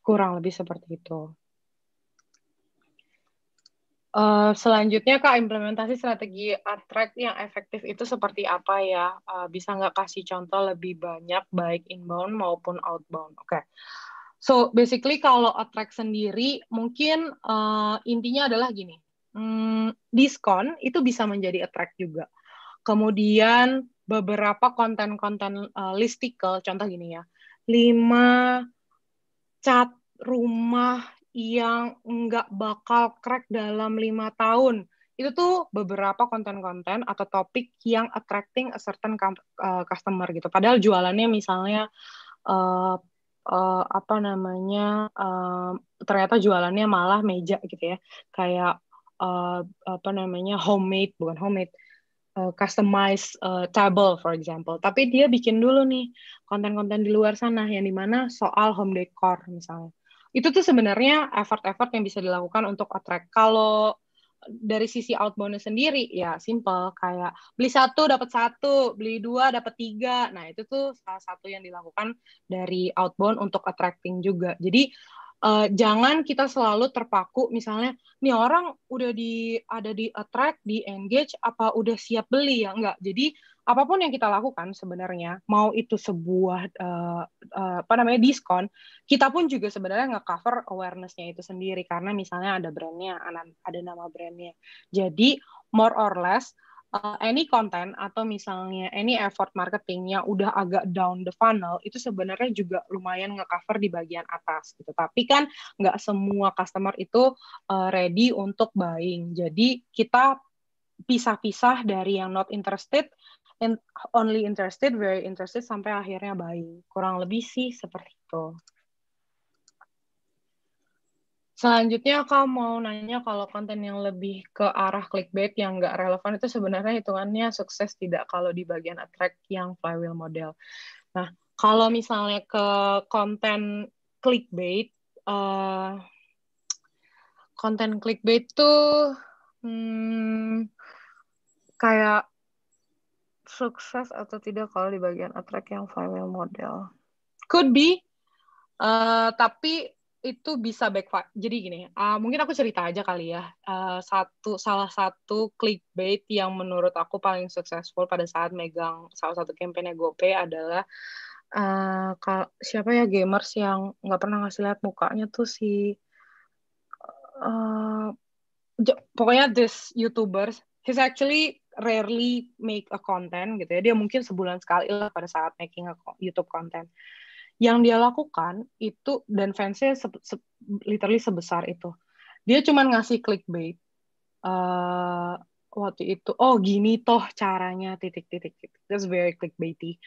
Kurang lebih seperti itu. Eh, selanjutnya Kak, implementasi strategi attract yang efektif itu seperti apa ya? Uh, bisa nggak kasih contoh lebih banyak baik inbound maupun outbound? Oke. Okay. So basically kalau attract sendiri mungkin uh, intinya adalah gini, hmm, diskon itu bisa menjadi attract juga. Kemudian beberapa konten-konten uh, listicle, contoh gini ya, lima cat rumah yang nggak bakal crack dalam lima tahun. Itu tuh beberapa konten-konten atau topik yang attracting a certain eh, customer gitu. Padahal jualannya misalnya uh, uh, apa namanya uh, ternyata jualannya malah meja gitu ya. Kayak uh, apa namanya homemade bukan homemade uh, customize uh, table for example tapi dia bikin dulu nih konten-konten di luar sana yang dimana soal home decor misalnya itu tuh sebenarnya effort-effort yang bisa dilakukan untuk attract. Kalau dari sisi outbound sendiri ya simple kayak beli satu dapat satu beli dua dapat tiga nah itu tuh salah satu yang dilakukan dari outbound untuk attracting juga jadi uh, jangan kita selalu terpaku misalnya nih orang udah di ada di attract di engage apa udah siap beli ya enggak jadi apapun yang kita lakukan sebenarnya mau itu sebuah uh, uh, apa namanya diskon kita pun juga sebenarnya cover awarenessnya itu sendiri karena misalnya ada brandnya ada nama brandnya jadi more or less uh, any content atau misalnya any effort marketing yang udah agak down the funnel itu sebenarnya juga lumayan ngecover di bagian atas gitu. Tapi kan nggak semua customer itu uh, ready untuk buying. Jadi kita pisah-pisah dari yang not interested and only interested, very interested sampai akhirnya buying. Kurang lebih sih seperti itu. Selanjutnya Kak mau nanya kalau konten yang lebih ke arah clickbait yang nggak relevan itu sebenarnya hitungannya sukses tidak kalau di bagian attract yang flywheel model. Nah, kalau misalnya ke konten clickbait, uh, konten clickbait tuh hmm, kayak sukses atau tidak kalau di bagian attract yang flywheel model. Could be, uh, tapi itu bisa backfire. Jadi gini, uh, mungkin aku cerita aja kali ya. Uh, satu salah satu clickbait yang menurut aku paling successful pada saat megang salah satu kampanye GoPay adalah uh, siapa ya gamers yang nggak pernah ngasih lihat mukanya tuh si uh, pokoknya this YouTubers he's actually rarely make a content gitu ya. Dia mungkin sebulan sekali lah pada saat making a YouTube content yang dia lakukan itu dan fansnya se se literally sebesar itu dia cuman ngasih clickbait uh, waktu itu oh gini toh caranya titik titik titik that's very clickbaity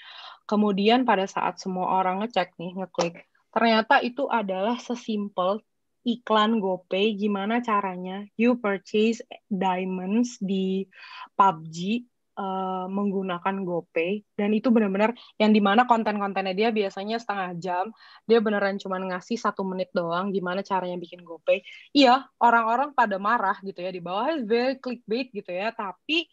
kemudian pada saat semua orang ngecek nih ngeklik ternyata itu adalah sesimpel iklan GoPay gimana caranya you purchase diamonds di PUBG Eh, menggunakan GoPay dan itu benar-benar yang dimana konten-kontennya dia biasanya setengah jam dia beneran cuma ngasih satu menit doang gimana caranya bikin GoPay iya orang-orang pada marah gitu ya di bawah very clickbait gitu ya tapi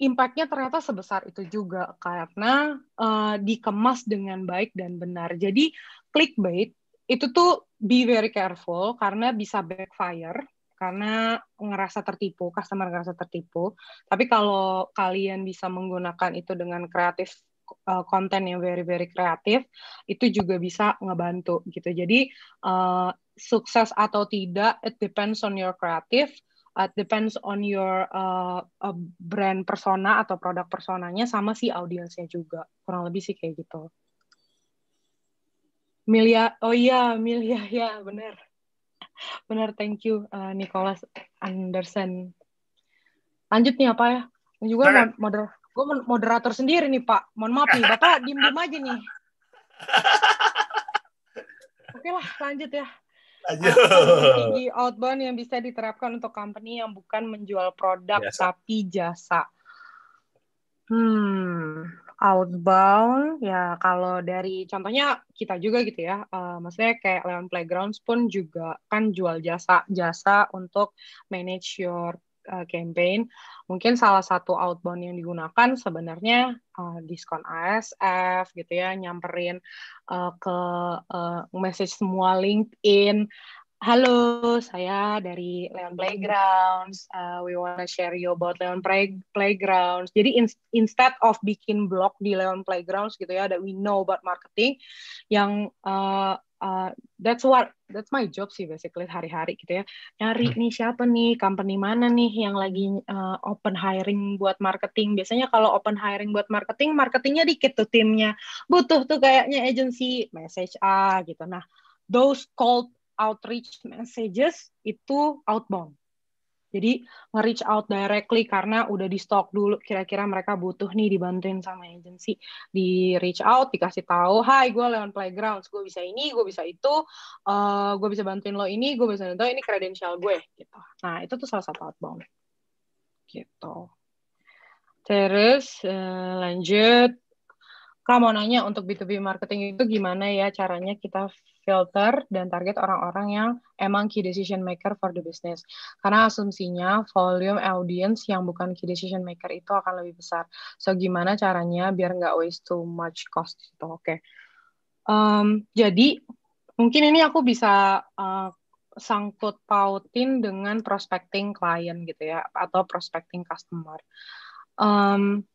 impactnya ternyata sebesar itu juga karena uh, dikemas dengan baik dan benar jadi clickbait itu tuh be very careful karena bisa backfire karena ngerasa tertipu, customer ngerasa tertipu. Tapi kalau kalian bisa menggunakan itu dengan kreatif uh, yang very very kreatif, itu juga bisa ngebantu gitu. Jadi uh, sukses atau tidak it depends on your kreatif, uh, It depends on your uh, uh, brand persona atau produk personanya sama si audiensnya juga kurang lebih sih kayak gitu. Milia, oh iya Milia ya benar. Benar, thank you uh, Nicholas Anderson. Lanjut nih apa ya? Juga nah. moderator, gue moderator sendiri nih Pak. Mohon maaf nih, Bapak diem-diem aja nih. Oke lah, lanjut ya. tinggi outbound yang bisa diterapkan untuk company yang bukan menjual produk Biasa. tapi jasa. Hmm, outbound ya kalau dari contohnya kita juga gitu ya uh, maksudnya kayak Leon Playgrounds pun juga kan jual jasa jasa untuk manage your uh, campaign mungkin salah satu outbound yang digunakan sebenarnya uh, diskon ASF gitu ya nyamperin uh, ke uh, message semua LinkedIn Halo, saya dari Leon Playgrounds. Uh, we wanna share you about Leon Play Playgrounds. Jadi in instead of bikin blog di Leon Playgrounds gitu ya, that we know about marketing, yang uh, uh, that's what that's my job sih basically hari-hari gitu ya. Nyari hmm. nih siapa nih, company mana nih yang lagi uh, open hiring buat marketing. Biasanya kalau open hiring buat marketing, marketingnya dikit tuh timnya. Butuh tuh kayaknya agency, message ah gitu. Nah, those called outreach messages itu outbound. Jadi nge-reach out directly karena udah di stok dulu kira-kira mereka butuh nih dibantuin sama agensi. Di reach out dikasih tahu, "Hai, gue Leon Playgrounds, gue bisa ini, gue bisa itu, uh, eh, gue bisa bantuin lo ini, gue bisa bantuin ini kredensial gue." gitu. Nah, itu tuh salah satu outbound. Gitu. Terus uh, lanjut Kak mau nanya untuk B2B marketing itu gimana ya caranya kita filter dan target orang-orang yang emang key decision maker for the business. Karena asumsinya volume audience yang bukan key decision maker itu akan lebih besar. So gimana caranya biar nggak waste too much cost itu. Oke. Okay. Um, jadi mungkin ini aku bisa uh, sangkut pautin dengan prospecting client gitu ya atau prospecting customer. Um,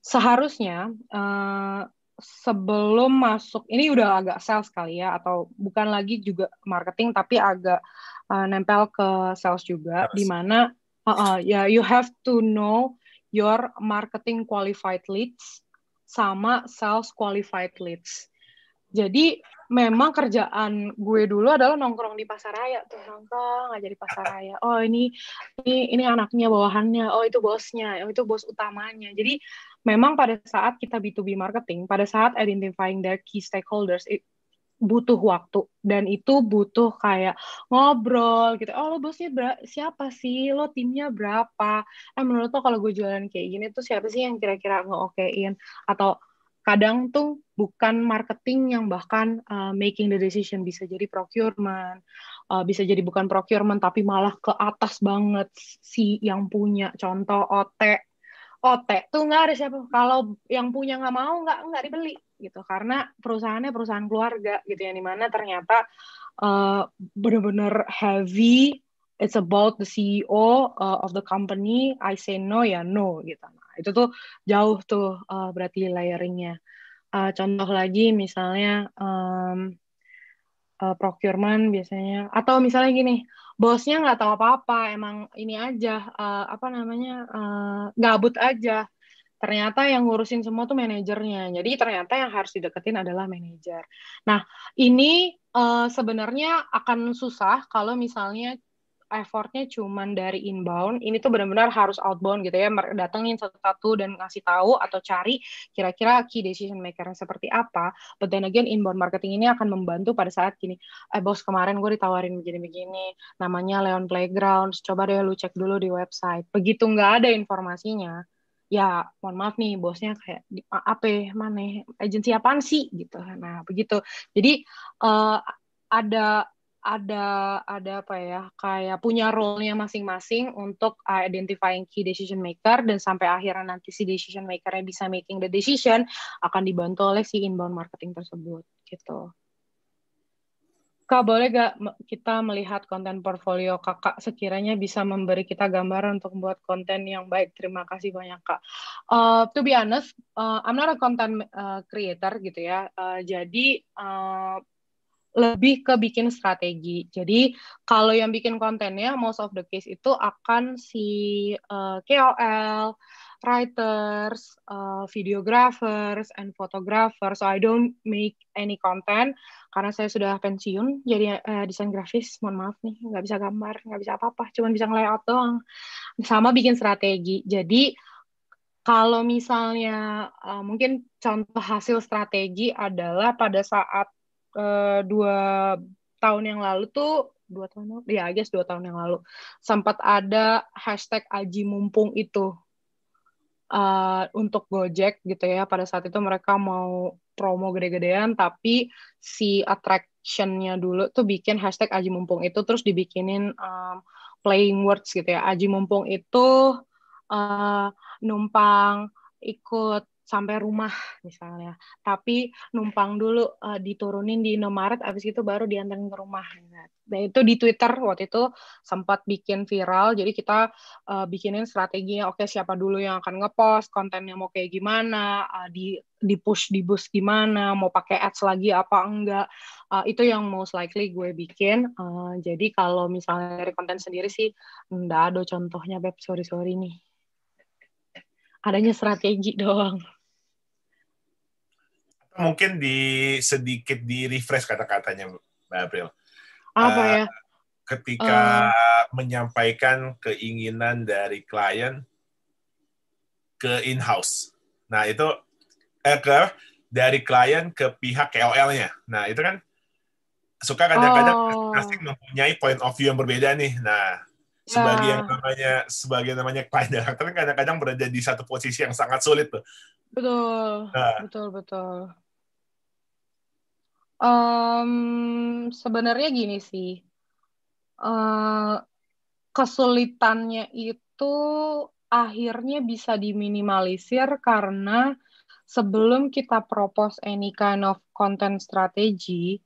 seharusnya uh, sebelum masuk ini udah agak sales kali ya atau bukan lagi juga marketing tapi agak uh, nempel ke sales juga di mana uh, uh, ya yeah, you have to know your marketing qualified leads sama sales qualified leads. Jadi memang kerjaan gue dulu adalah nongkrong di pasar raya tuh nongkrong aja di pasar raya oh ini ini ini anaknya bawahannya oh itu bosnya oh itu bos utamanya jadi memang pada saat kita B2B marketing pada saat identifying their key stakeholders it, butuh waktu dan itu butuh kayak ngobrol gitu oh lo bosnya siapa sih lo timnya berapa eh menurut lo kalau gue jualan kayak gini tuh siapa sih yang kira-kira okein atau kadang tuh bukan marketing yang bahkan uh, making the decision bisa jadi procurement uh, bisa jadi bukan procurement tapi malah ke atas banget si yang punya contoh OT OT tuh nggak ada siapa kalau yang punya nggak mau nggak nggak dibeli gitu karena perusahaannya perusahaan keluarga gitu ya dimana ternyata uh, eh, benar-benar heavy it's about the CEO uh, of the company I say no ya no gitu itu tuh jauh tuh uh, berarti layeringnya uh, contoh lagi misalnya um, uh, procurement biasanya atau misalnya gini bosnya nggak tahu apa-apa emang ini aja uh, apa namanya uh, gabut aja ternyata yang ngurusin semua tuh manajernya. Jadi ternyata yang harus dideketin adalah manajer. Nah, ini uh, sebenarnya akan susah kalau misalnya effortnya cuman dari inbound, ini tuh benar-benar harus outbound gitu ya, datengin satu-satu dan ngasih tahu atau cari kira-kira key decision maker yang seperti apa. But then again, inbound marketing ini akan membantu pada saat gini, eh bos kemarin gue ditawarin begini-begini, namanya Leon Playground, coba deh lu cek dulu di website. Begitu nggak ada informasinya, ya mohon maaf nih bosnya kayak apa ya, mana ya, agensi apaan sih gitu nah begitu jadi uh, ada ada ada apa ya kayak punya role-nya masing-masing untuk uh, identifying key decision maker dan sampai akhirnya nanti si decision makernya bisa making the decision akan dibantu oleh si inbound marketing tersebut gitu. Kak boleh gak kita melihat konten portfolio kakak sekiranya bisa memberi kita gambaran untuk membuat konten yang baik terima kasih banyak kak. Uh, to be honest, uh, I'm not a content uh, creator gitu ya. Uh, jadi uh, lebih ke bikin strategi. Jadi kalau yang bikin kontennya most of the case itu akan si uh, eh, KOL, writers, uh, videographers, and photographers. So I don't make any content karena saya sudah pensiun jadi uh, desain grafis. Mohon maaf nih, nggak bisa gambar, nggak bisa apa-apa, cuma bisa ngelayout doang. Sama bikin strategi. Jadi kalau misalnya uh, mungkin contoh hasil strategi adalah pada saat Eh, dua tahun yang lalu tuh dua tahun ya guys dua tahun yang lalu sempat ada hashtag aji mumpung itu uh, untuk Gojek gitu ya pada saat itu mereka mau promo gede-gedean tapi si attractionnya dulu tuh bikin hashtag aji mumpung itu terus dibikinin um, playing words gitu ya aji mumpung itu uh, numpang ikut sampai rumah misalnya tapi numpang dulu uh, diturunin di Indomaret abis itu baru diantarin ke rumah nah itu di Twitter waktu itu sempat bikin viral jadi kita uh, bikinin strateginya oke okay, siapa dulu yang akan ngepost kontennya mau kayak gimana uh, di di push di bus gimana mau pakai ads lagi apa enggak uh, itu yang most likely gue bikin uh, jadi kalau misalnya dari konten sendiri sih enggak ada contohnya beb sorry sorry nih adanya strategi doang mungkin di sedikit di refresh kata-katanya Mbak April. Apa uh, ya? Ketika uh. menyampaikan keinginan dari klien ke in-house. Nah, itu eh, ke dari klien ke pihak KOL-nya. Nah, itu kan suka kadang-kadang pasti oh. mempunyai point of view yang berbeda nih. Nah, sebagai yang nah. namanya sebagai namanya client director kan kadang-kadang berada di satu posisi yang sangat sulit tuh. Betul. Nah. Betul betul. Um, sebenarnya gini sih. Uh, kesulitannya itu akhirnya bisa diminimalisir karena sebelum kita propose any kind of content strategy,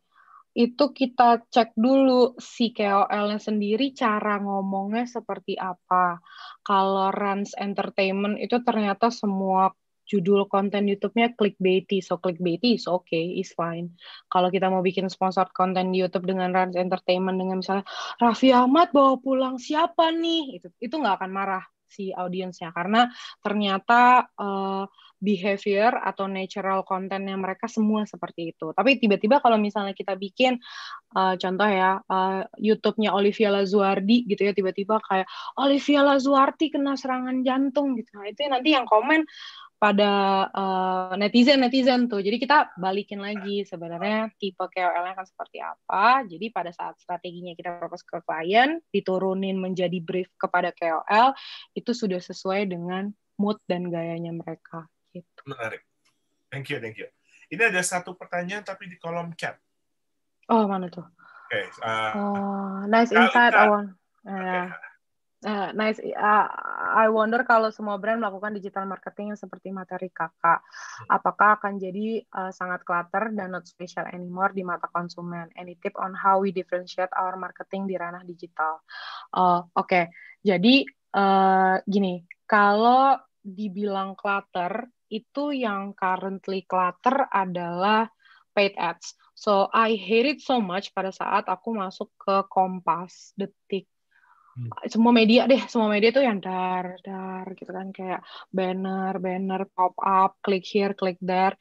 itu kita cek dulu si KOL-nya sendiri cara ngomongnya seperti apa. Kalau Rans Entertainment itu ternyata semua judul konten YouTube-nya clickbaity, so clickbaity is okay, is fine. Kalau kita mau bikin sponsor konten di YouTube dengan Rans Entertainment dengan misalnya Raffi Ahmad bawa pulang siapa nih, itu itu nggak akan marah si audiensnya karena ternyata uh, behavior atau natural kontennya mereka semua seperti itu. Tapi tiba-tiba kalau misalnya kita bikin uh, contoh ya uh, YouTube-nya Olivia Lazuardi gitu ya tiba-tiba kayak Olivia Lazuardi kena serangan jantung gitu. Nah, itu nanti yang komen pada uh, eh, netizen netizen tuh. Jadi kita balikin lagi sebenarnya tipe KOL-nya kan seperti apa. Jadi pada saat strateginya kita propose ke klien, diturunin menjadi brief kepada KOL itu sudah sesuai dengan mood dan gayanya mereka. Gitu. Menarik. Thank you, thank you. Ini ada satu pertanyaan tapi di kolom chat. Oh mana tuh? Okay, uh, eh, oh, nice insight, Awan. Okay. Ya. Uh, nice. Uh, I wonder kalau semua brand melakukan digital marketing yang seperti materi kakak, apakah akan jadi uh, sangat clutter dan not special anymore di mata konsumen? Any tip on how we differentiate our marketing di ranah digital? Uh, Oke, okay. jadi uh, gini, kalau dibilang clutter itu yang currently clutter adalah paid ads. So I hate it so much pada saat aku masuk ke Kompas, Detik, Hmm. semua media deh semua media tuh yang dar dar gitu kan kayak banner banner pop up click here click there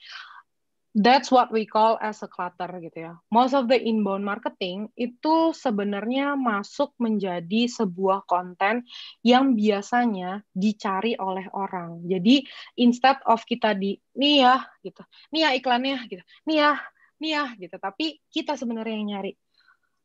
that's what we call as a clutter gitu ya most of the inbound marketing itu sebenarnya masuk menjadi sebuah konten yang biasanya dicari oleh orang jadi instead of kita di nih ya gitu nih ya iklannya gitu nih ya nih ya gitu tapi kita sebenarnya yang nyari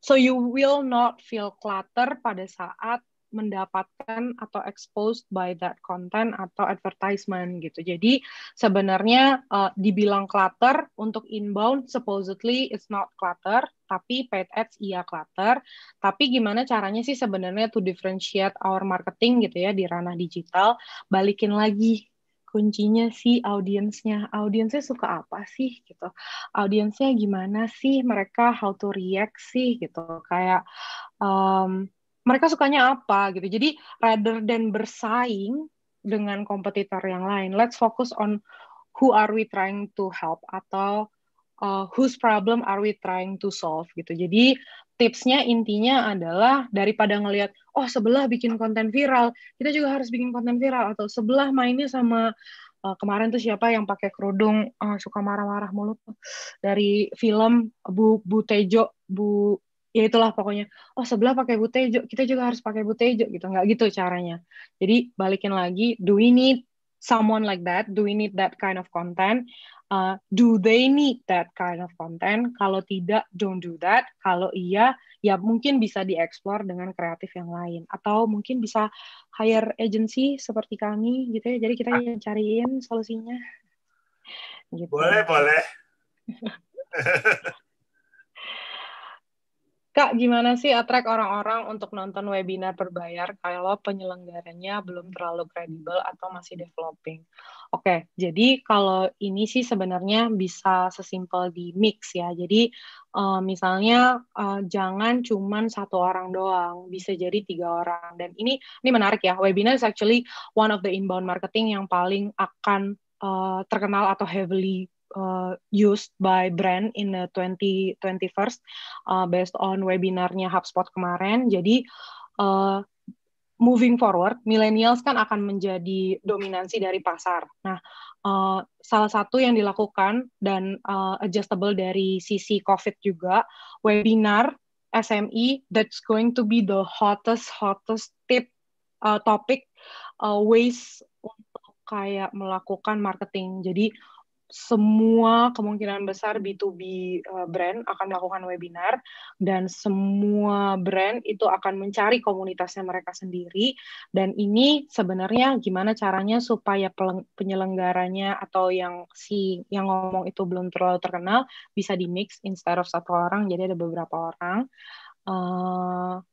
So you will not feel clutter pada saat mendapatkan atau exposed by that content atau advertisement gitu. Jadi sebenarnya uh, dibilang clutter untuk inbound supposedly it's not clutter, tapi paid ads iya clutter. Tapi gimana caranya sih sebenarnya to differentiate our marketing gitu ya di ranah digital, balikin lagi kuncinya sih audiensnya. Audiensnya suka apa sih gitu. Audiensnya gimana sih mereka how to react sih gitu. Kayak um, mereka sukanya apa gitu. Jadi rather than bersaing dengan kompetitor yang lain, let's focus on who are we trying to help atau uh, whose problem are we trying to solve gitu. Jadi tipsnya intinya adalah daripada ngelihat oh sebelah bikin konten viral kita juga harus bikin konten viral atau sebelah mainnya sama uh, kemarin tuh siapa yang pakai kerudung uh, suka marah-marah mulut dari film Bu Bu Tejo Bu ya itulah pokoknya oh sebelah pakai bu tejo kita juga harus pakai bu tejo gitu nggak gitu caranya jadi balikin lagi do we need someone like that do we need that kind of content uh, do they need that kind of content? Kalau tidak, don't do that. Kalau iya, ya mungkin bisa dieksplor dengan kreatif yang lain. Atau mungkin bisa hire agency seperti kami gitu ya. Jadi kita yang cariin solusinya. Gitu. Boleh, boleh. Kak, gimana sih attract orang-orang untuk nonton webinar berbayar kalau penyelenggaranya belum terlalu kredibel atau masih developing? Oke, jadi kalau ini sih sebenarnya bisa sesimpel di mix ya. Jadi uh, misalnya uh, jangan cuman satu orang doang, bisa jadi tiga orang. Dan ini ini menarik ya. Webinar is actually one of the inbound marketing yang paling akan uh, terkenal atau heavily uh, used by brand in the 2021, uh, based on webinarnya HubSpot kemarin. Jadi uh, moving forward, millennials kan akan menjadi dominansi dari pasar. Nah, uh, salah satu yang dilakukan dan uh, adjustable dari sisi COVID juga webinar SME that's going to be the hottest hottest tip uh, topic uh, ways untuk kayak melakukan marketing. Jadi semua kemungkinan besar B2B eh, brand akan melakukan webinar dan semua brand itu akan mencari komunitasnya mereka sendiri dan ini sebenarnya gimana caranya supaya penyelenggaranya atau yang si yang ngomong itu belum terlalu terkenal bisa di mix instead of satu orang jadi ada beberapa orang uh,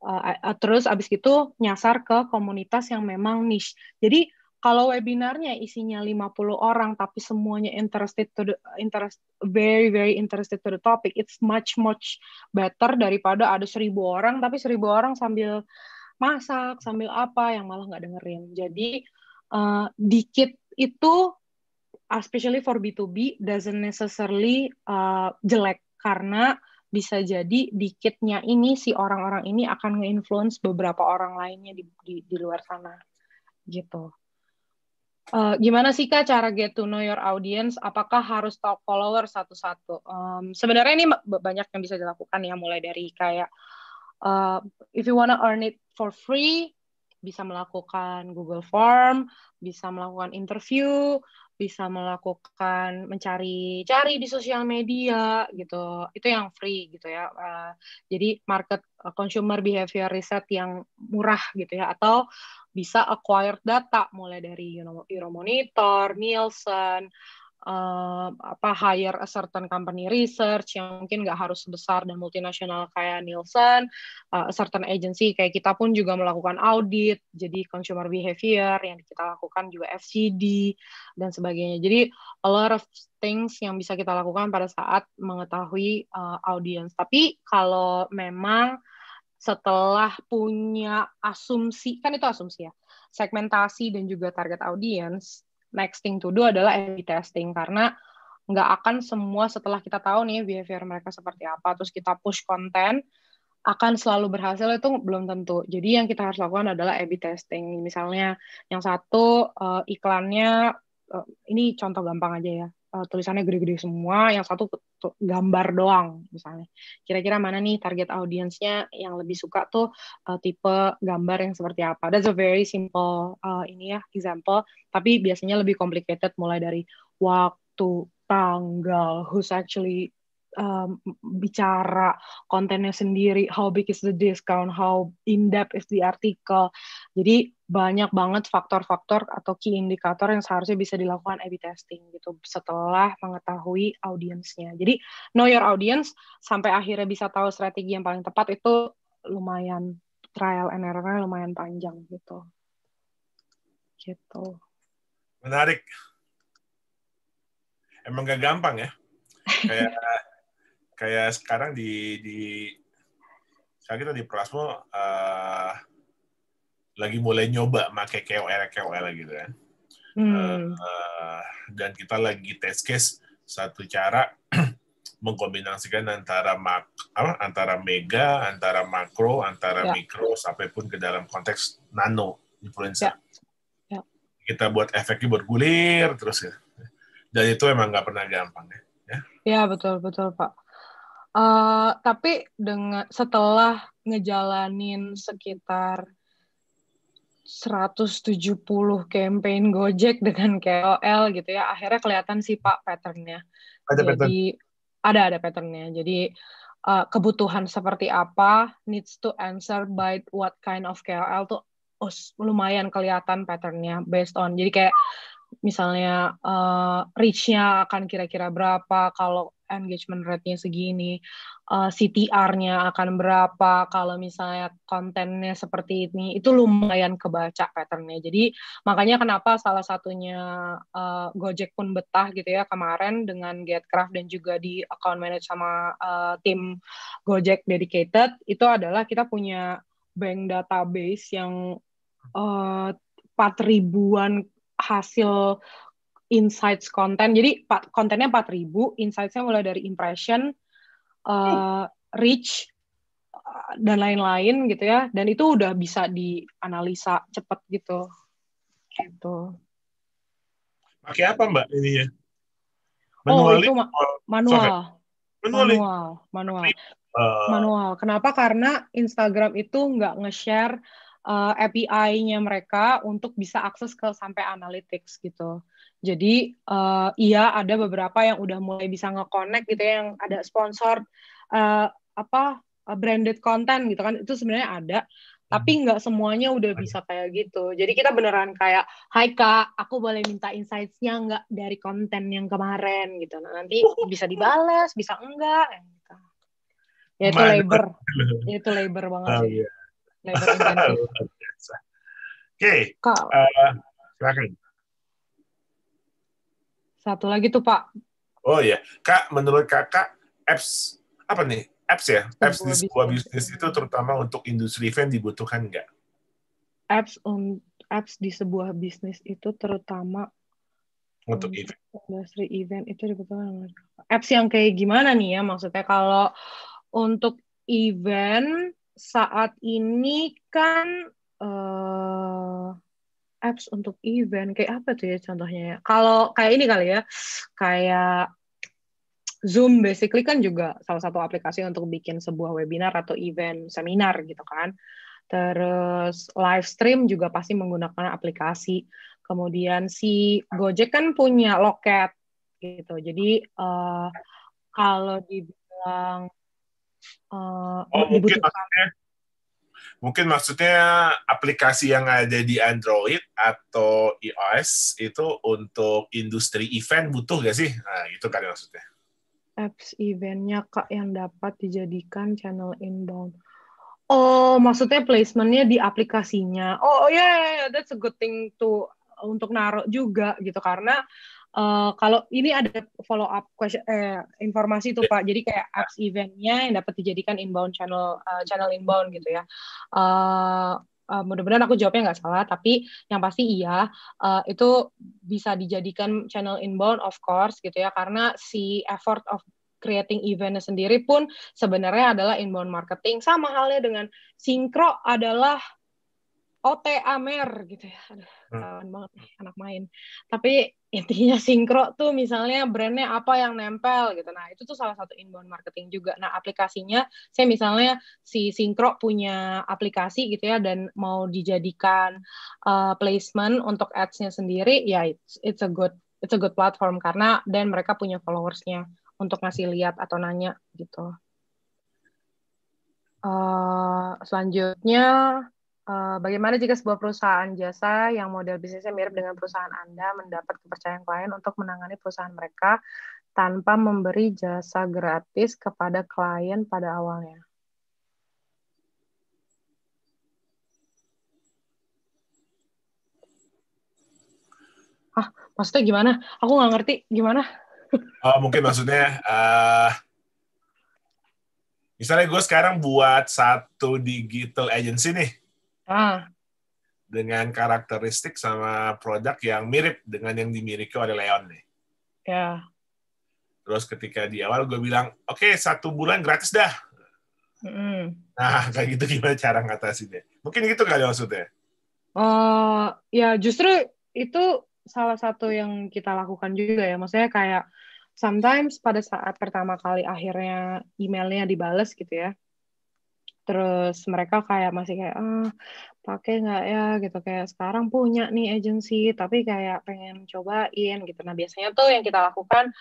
Uh, uh, terus abis itu nyasar ke komunitas yang memang niche. Jadi kalau webinarnya isinya 50 orang tapi semuanya interested to the interest very very interested to the topic, it's much much better daripada ada seribu orang tapi seribu orang sambil masak, sambil apa yang malah nggak dengerin. Jadi uh, dikit itu especially for B2B doesn't necessarily uh, jelek karena bisa jadi dikitnya ini si orang-orang ini akan nge-influence beberapa orang lainnya di, di di luar sana gitu. Uh, gimana sih kak cara get to know your audience? Apakah harus tahu follower satu-satu? Um, sebenarnya ini banyak yang bisa dilakukan ya, mulai dari kayak uh, if you wanna earn it for free, bisa melakukan Google Form, bisa melakukan interview, bisa melakukan mencari cari di sosial media gitu itu yang free gitu ya uh, jadi market eh, consumer behavior research yang murah gitu ya atau bisa acquire data mulai dari you know, Euromonitor, Nielsen, uh, apa hire a certain company research yang mungkin nggak harus sebesar dan multinasional kayak Nielsen, uh, a certain agency kayak kita pun juga melakukan audit, jadi consumer behavior yang kita lakukan juga FCD dan sebagainya. Jadi a lot of things yang bisa kita lakukan pada saat mengetahui uh, audience. Tapi kalau memang setelah punya asumsi, kan itu asumsi ya, segmentasi dan juga target audience, next thing to do adalah A/B testing karena nggak akan semua setelah kita tahu nih behavior mereka seperti apa terus kita push konten akan selalu berhasil itu belum tentu. Jadi yang kita harus lakukan adalah A/B testing. Misalnya yang satu eh, iklannya eh, ini contoh gampang aja ya uh, tulisannya gede-gede semua, yang satu gambar doang misalnya. Kira-kira mana nih target audiensnya yang lebih suka tuh uh, tipe gambar yang seperti apa? That's a very simple uh, ini ya example, tapi biasanya lebih complicated mulai dari waktu, tanggal, who's actually um, bicara kontennya sendiri how big is the discount how in depth is the article jadi banyak banget faktor-faktor atau key indikator yang seharusnya bisa dilakukan A/B testing gitu setelah mengetahui audiensnya. Jadi know your audience sampai akhirnya bisa tahu strategi yang paling tepat itu lumayan trial and error lumayan panjang gitu. Gitu. Menarik. Emang gak gampang ya. Kayak kayak sekarang di di sekarang kita di Prasmo uh, lagi mulai nyoba pakai KOL KOL gitu kan. Hmm. Uh, uh, dan kita lagi test case satu cara mengkombinasikan antara mak apa, antara mega, antara makro, antara ya. mikro sampai pun ke dalam konteks nano influencer. Ya. ya. Kita buat efeknya bergulir terus ya. Dan itu emang nggak pernah gampang ya. Ya betul betul Pak. Uh, tapi dengan setelah ngejalanin sekitar 170 campaign Gojek dengan KOL gitu ya, akhirnya kelihatan sih Pak patternnya. Ada Jadi pattern. ada ada patternnya. Jadi uh, kebutuhan seperti apa needs to answer by what kind of KOL tuh oh, lumayan kelihatan patternnya based on. Jadi kayak misalnya uh, reach-nya akan kira-kira berapa kalau engagement rate-nya segini, uh, eh, CTR-nya akan berapa, kalau misalnya kontennya seperti ini, itu lumayan kebaca pattern-nya. Jadi makanya kenapa salah satunya uh, Gojek pun betah gitu ya kemarin dengan Getcraft dan juga di account manage sama uh, tim Gojek dedicated, itu adalah kita punya bank database yang uh, 4 ribuan hasil insights konten. Jadi kontennya 4000, insights-nya mulai dari impression, uh, reach eh, dan lain-lain gitu ya. Dan itu udah bisa dianalisa cepat gitu. Gitu. Pakai apa, Mbak, ya. Manual. Oh, itu ma oh, manual. Manual. Manual. Manual. Manual. Kenapa? Karena Instagram itu nggak nge-share uh, eh, API-nya mereka untuk bisa akses ke sampai analytics gitu. Jadi uh, iya ada beberapa yang udah mulai bisa nge-connect gitu ya, yang ada sponsor uh, apa branded content gitu kan itu sebenarnya ada tapi hmm. nggak semuanya udah bisa kayak gitu. Jadi kita beneran kayak, Hai kak, aku boleh minta insights-nya nggak dari konten yang kemarin gitu. Nah, nanti bisa dibalas, bisa enggak. Gitu. Ya itu labor, ya itu labor banget. Oh, sih. Yeah. Oke, okay. uh, eh, Satu lagi tuh Pak. Oh ya, Kak, menurut Kakak apps apa nih? Apps ya, apps di sebuah bisnis itu terutama untuk industri event dibutuhkan nggak? Apps on apps di sebuah bisnis itu terutama untuk event. Industri event itu dibutuhkan apps yang kayak gimana nih ya maksudnya kalau untuk event saat ini kan uh, apps untuk event kayak apa tuh ya contohnya ya? Kalau kayak ini kali ya, kayak Zoom basically kan juga salah satu aplikasi untuk bikin sebuah webinar atau event seminar gitu kan. Terus live stream juga pasti menggunakan aplikasi. Kemudian si Gojek kan punya loket gitu. Jadi uh, kalau dibilang Eh, oh, Mungkin maksudnya, mungkin maksudnya aplikasi yang ada di Android atau iOS itu untuk industri event butuh gak sih? Nah, itu kan maksudnya. Apps eventnya kak yang dapat dijadikan channel inbound. Oh, maksudnya placementnya di aplikasinya. Oh, oh ya, yeah, yeah, that's a good thing to untuk naruh juga gitu karena Eh, kalau ini ada follow up question, eh, informasi tuh Pak. Jadi kayak apps eventnya yang dapat dijadikan inbound channel uh, channel inbound gitu ya. Uh, uh, mudah-mudahan aku jawabnya nggak salah, tapi yang pasti iya, uh, itu bisa dijadikan channel inbound of course gitu ya, karena si effort of creating event sendiri pun sebenarnya adalah inbound marketing. Sama halnya dengan sinkro adalah OT Amer gitu ya. Aduh, kawan hmm. banget anak main. Tapi intinya sinkro tuh misalnya brandnya apa yang nempel gitu. Nah itu tuh salah satu inbound marketing juga. Nah aplikasinya saya misalnya si sinkro punya aplikasi gitu ya dan mau dijadikan uh, placement untuk ads-nya sendiri ya it's, it's a good it's a good platform karena dan mereka punya followersnya untuk ngasih lihat atau nanya gitu. Uh, selanjutnya Eh, bagaimana jika sebuah perusahaan jasa yang model bisnisnya mirip dengan perusahaan Anda mendapat kepercayaan klien untuk menangani perusahaan mereka tanpa memberi jasa gratis kepada klien pada awalnya? Ah, maksudnya gimana? Aku nggak ngerti gimana. Oh, mungkin maksudnya uh, misalnya gue sekarang buat satu digital agency nih ah. dengan karakteristik sama produk yang mirip dengan yang dimiliki oleh Leon nih. Ya. Terus ketika di awal gue bilang, oke okay, satu bulan gratis dah. Mm. Nah kayak gitu gimana cara ngatasinnya? Mungkin gitu kali maksudnya. Uh, ya justru itu salah satu yang kita lakukan juga ya. Maksudnya kayak sometimes pada saat pertama kali akhirnya emailnya dibales gitu ya terus mereka kayak masih kayak ah pakai nggak ya gitu kayak sekarang punya nih agency tapi kayak pengen cobain gitu nah biasanya tuh yang kita lakukan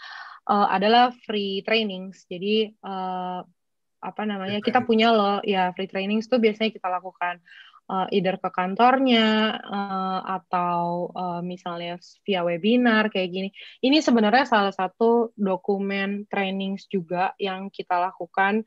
uh, adalah free trainings jadi uh, apa namanya okay. kita punya loh ya free trainings tuh biasanya kita lakukan uh, either ke kantornya uh, atau uh, misalnya via webinar kayak gini ini sebenarnya salah satu dokumen trainings juga yang kita lakukan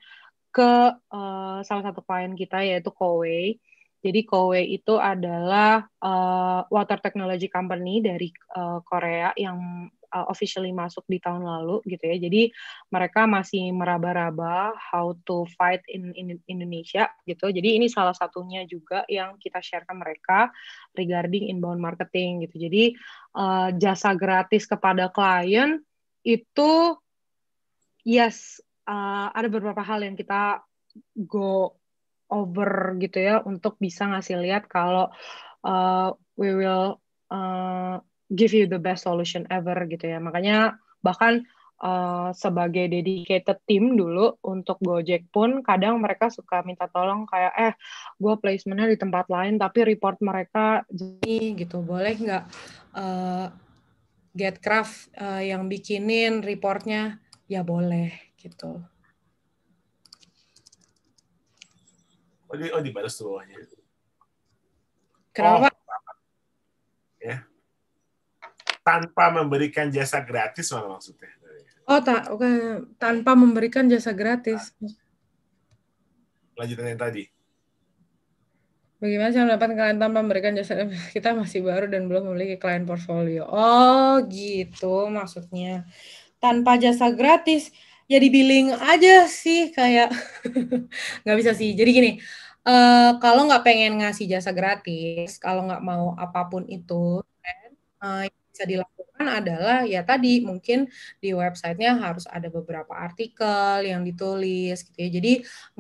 ke uh, salah satu klien kita yaitu Kowe. Jadi Kowe itu adalah uh, water technology company dari uh, Korea yang uh, officially masuk di tahun lalu gitu ya. Jadi mereka masih meraba-raba how to fight in, in Indonesia gitu. Jadi ini salah satunya juga yang kita share ke mereka regarding inbound marketing gitu. Jadi uh, jasa gratis kepada klien itu yes uh, ada beberapa hal yang kita go over gitu ya untuk bisa ngasih lihat kalau uh, we will uh, give you the best solution ever gitu ya. Makanya bahkan Uh, sebagai dedicated team dulu untuk Gojek pun kadang mereka suka minta tolong kayak eh gue placementnya di tempat lain tapi report mereka jadi gitu boleh nggak uh, craft uh, yang bikinin reportnya ya boleh gitu oh di oh dibalas tuh bawahnya kenapa oh, ya tanpa memberikan jasa gratis mana maksudnya oh tak tanpa memberikan jasa gratis lanjutan yang tadi Bagaimana cara mendapatkan klien tanpa memberikan jasa kita masih baru dan belum memiliki klien portfolio? Oh, gitu maksudnya. Tanpa jasa gratis, ya di billing aja sih kayak nggak bisa sih jadi gini uh, kalau nggak pengen ngasih jasa gratis kalau nggak mau apapun itu uh, yang bisa dilakukan adalah ya tadi mungkin di websitenya harus ada beberapa artikel yang ditulis gitu ya jadi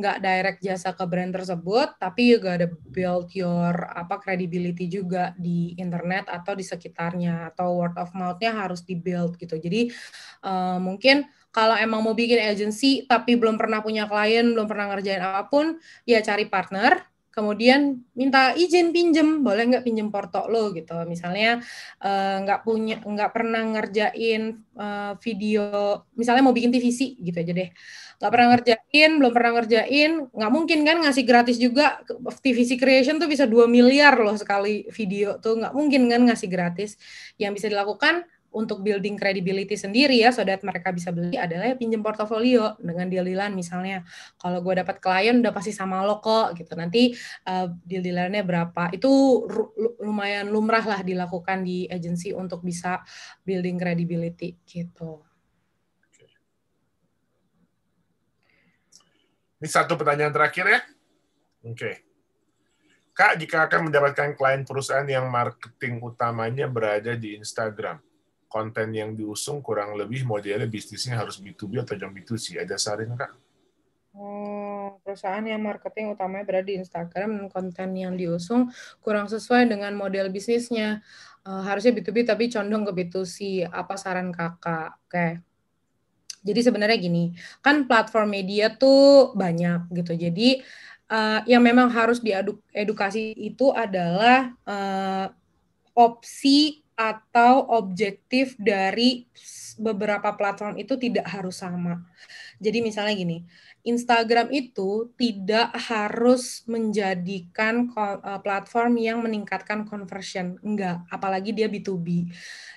nggak direct jasa ke brand tersebut tapi juga ada build your apa credibility juga di internet atau di sekitarnya atau word of mouthnya harus dibuild gitu jadi uh, mungkin kalau emang mau bikin agency tapi belum pernah punya klien, belum pernah ngerjain apapun, ya cari partner, kemudian minta izin pinjem, boleh nggak pinjem porto lo gitu. Misalnya uh, nggak punya, nggak pernah ngerjain uh, video, misalnya mau bikin TVC gitu aja deh. Nggak pernah ngerjain, belum pernah ngerjain, nggak mungkin kan ngasih gratis juga. TVC creation tuh bisa 2 miliar loh sekali video tuh, nggak mungkin kan ngasih gratis. Yang bisa dilakukan untuk building credibility sendiri ya, so that mereka bisa beli adalah ya pinjam portofolio dengan deal-dealan misalnya. Kalau gue dapat klien udah pasti sama lo kok gitu. Nanti uh, deal-dealannya berapa? Itu lumayan lumrah lah dilakukan di agency untuk bisa building credibility gitu. Ini satu pertanyaan terakhir ya. Oke. Okay. Kak, jika akan mendapatkan klien perusahaan yang marketing utamanya berada di Instagram, konten yang diusung kurang lebih modelnya bisnisnya harus B2B atau jam B2C. Ada saran kak? Hmm, perusahaan yang marketing utamanya berada di Instagram dan konten yang diusung kurang sesuai dengan model bisnisnya. Uh, harusnya B2B tapi condong ke B2C. Apa saran kakak? Oke. Okay. Jadi sebenarnya gini, kan platform media tuh banyak gitu. Jadi uh, yang memang harus diedukasi edukasi itu adalah uh, opsi atau objektif dari beberapa platform itu tidak harus sama. Jadi misalnya gini, Instagram itu tidak harus menjadikan eh, platform yang meningkatkan conversion, enggak, apalagi dia B2B.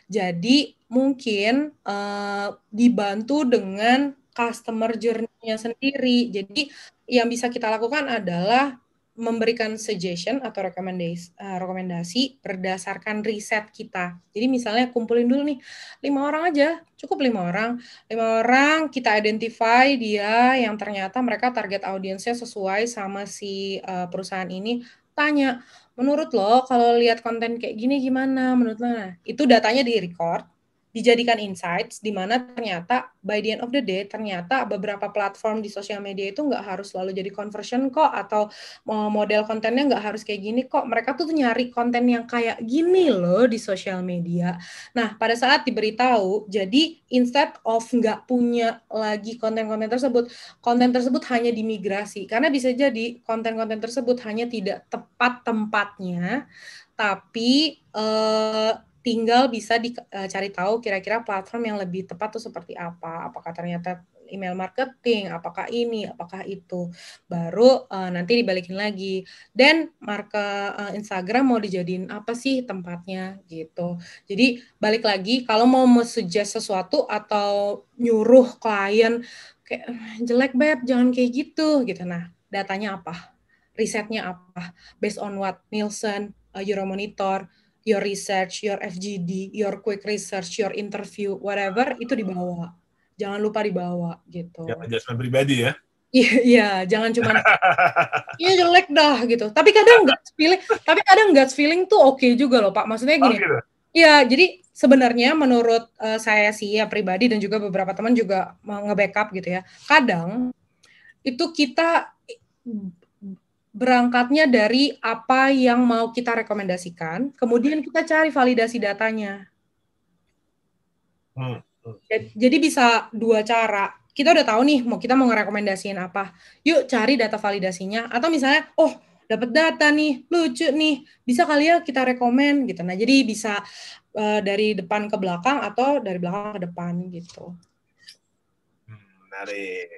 Jadi mungkin uh, dibantu dengan customer journey-nya sendiri. Jadi yang bisa kita lakukan adalah memberikan suggestion atau rekomendasi, eh, rekomendasi berdasarkan riset kita. Jadi misalnya kumpulin dulu nih lima orang aja, cukup lima orang. Lima orang kita identify dia yang ternyata mereka target audiensnya sesuai sama si eh, perusahaan ini. Tanya, menurut lo kalau lihat konten kayak gini gimana? Menurut lo, nah, itu datanya di record dijadikan insights di mana ternyata by the end of the day ternyata beberapa platform di sosial media itu nggak harus selalu jadi conversion kok atau eh, model kontennya nggak harus kayak gini kok mereka tuh nyari konten yang kayak gini loh di sosial media nah pada saat diberitahu jadi instead of nggak punya lagi konten-konten tersebut konten tersebut hanya dimigrasi karena bisa jadi konten-konten tersebut hanya tidak tepat tempatnya tapi eh, tinggal bisa dicari eh, tahu kira-kira platform yang lebih tepat tuh seperti apa. Apakah ternyata email marketing, apakah ini, apakah itu. Baru uh, nanti dibalikin lagi. Dan marka uh, eh, Instagram mau dijadiin apa sih tempatnya gitu. Jadi balik lagi kalau mau suggest sesuatu atau nyuruh klien kayak jelek beb, jangan kayak gitu gitu. Nah, datanya apa? Risetnya apa? Based on what? Nielsen, Euromonitor, your research, your FGD, your quick research, your interview, whatever itu dibawa. Jangan lupa dibawa gitu. Jangan adjustment pribadi ya. Iya, iya, jangan cuma iya jelek dah gitu. Tapi kadang nggak feeling, tapi kadang nggak feeling tuh oke okay juga loh, Pak. Maksudnya gini. Iya, oh, jadi sebenarnya menurut uh, saya sih ya pribadi dan juga beberapa teman juga nge-backup gitu ya. Kadang itu kita berangkatnya dari apa yang mau kita rekomendasikan, kemudian kita cari validasi datanya. Hmm, hmm, hmm. Jadi bisa dua cara. Kita udah tahu nih mau kita mau ngerekomendasiin apa. Yuk cari data validasinya atau misalnya oh dapat data nih, lucu nih, bisa kali ya kita rekomen gitu. Nah, jadi bisa uh, dari depan ke belakang atau dari belakang ke depan gitu. menarik.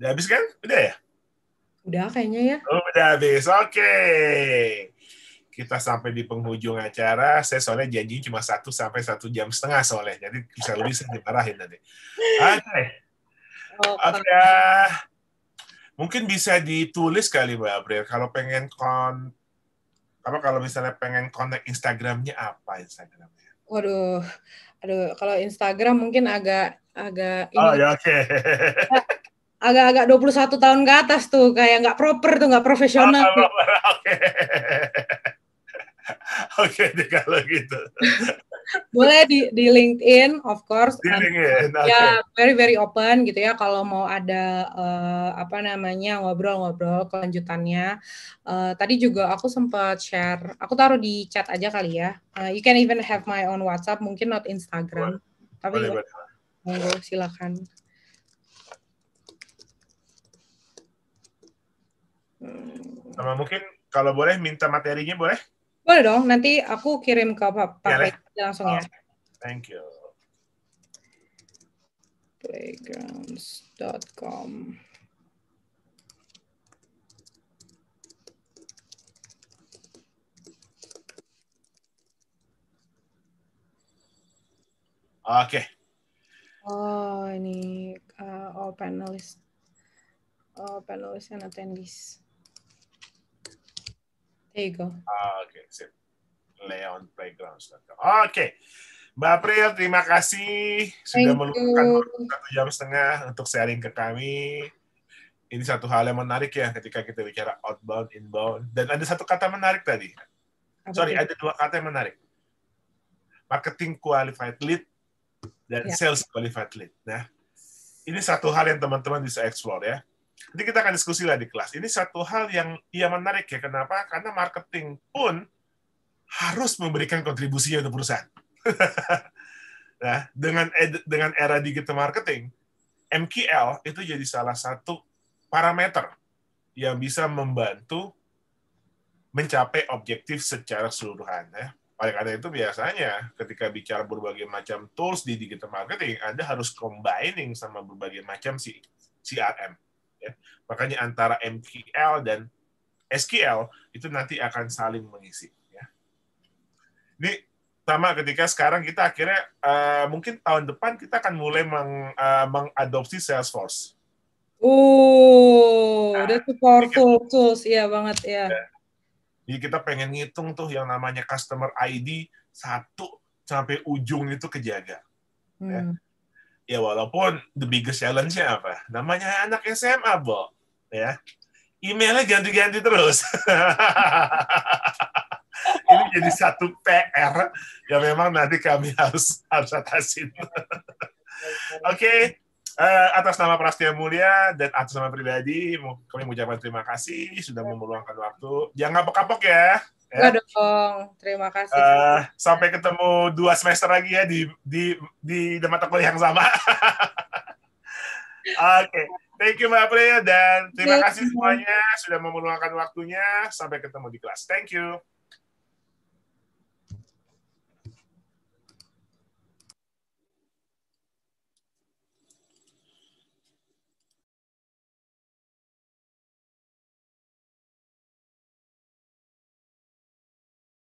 Udah habis kan? Udah ya? Udah kayaknya ya. Udah habis. Oke. Okay. Kita sampai di penghujung acara. Saya soalnya janji cuma satu sampai satu jam setengah soalnya. Jadi bisa lebih saya parahin nanti. Oke. Oh, okay. Mungkin bisa ditulis kali Mbak April. Kalau pengen kon apa kalau misalnya pengen kontak Instagramnya apa Instagramnya? Waduh, aduh kalau Instagram mungkin agak agak oh, ini. Oh ya oke. Okay agak-agak 21 tahun ke atas tuh kayak nggak proper tuh nggak profesional. Oke. Oh, Oke okay. okay, kalau gitu. Boleh di di LinkedIn of course. Di LinkedIn. Okay. Ya, very very open gitu ya kalau mau ada uh, apa namanya ngobrol-ngobrol kelanjutannya. Uh, tadi juga aku sempat share, aku taruh di chat aja kali ya. Uh, you can even have my own WhatsApp, mungkin not Instagram. Boleh. Tapi boleh, boleh. Monggo silakan. Hmm. Sama mungkin kalau boleh minta materinya boleh? Boleh dong, nanti aku kirim ke Pak ya, langsung ya. Oh, thank you. Playgrounds.com Oke. Okay. Oh, ini uh, all panelists. All panelists and attendees. There you Oke, okay, sip. Leonplaygrounds.com. Oke. Okay. Mbak April, terima kasih sudah Thank meluangkan satu jam setengah untuk sharing ke kami. Ini satu hal yang menarik ya ketika kita bicara outbound, inbound. Dan ada satu kata menarik tadi. Sorry, ada dua kata yang menarik. Marketing qualified lead dan yeah. sales qualified lead. Nah, ini satu hal yang teman-teman bisa explore ya nanti kita akan diskusi lah di kelas. Ini satu hal yang ia menarik ya. Kenapa? Karena marketing pun harus memberikan kontribusinya untuk perusahaan. nah, dengan dengan era digital marketing, MQL itu jadi salah satu parameter yang bisa membantu mencapai objektif secara keseluruhan. Ya. Oleh karena itu biasanya ketika bicara berbagai macam tools di digital marketing, Anda harus combining sama berbagai macam si CRM. Ya. Makanya antara MQL dan SQL itu nanti akan saling mengisi. Ya. Ini sama ketika sekarang kita akhirnya uh, mungkin tahun depan kita akan mulai meng, uh, mengadopsi Salesforce. Oh, nah, udah support tools, iya banget ya. Yeah. Jadi kita pengen ngitung tuh yang namanya customer ID satu sampai ujung itu kejaga. Ya. Hmm. Ya ya walaupun the biggest challenge-nya apa? Namanya anak SMA, Bo. Ya. Emailnya ganti-ganti terus. Ini jadi satu PR yang memang nanti kami harus harus atasin. Oke, okay. uh, eh, atas nama Prastia Mulia dan atas nama pribadi, kami mengucapkan terima kasih sudah memeluangkan waktu. Jangan kapok-kapok ya. Ya. Enggak dong. Terima kasih. Uh, sampai ketemu dua semester lagi ya di di di, di mata kuliah yang sama. Oke. okay. Thank you Mbak April dan terima kasih semuanya sudah memeluangkan waktunya. Sampai ketemu di kelas. Thank you.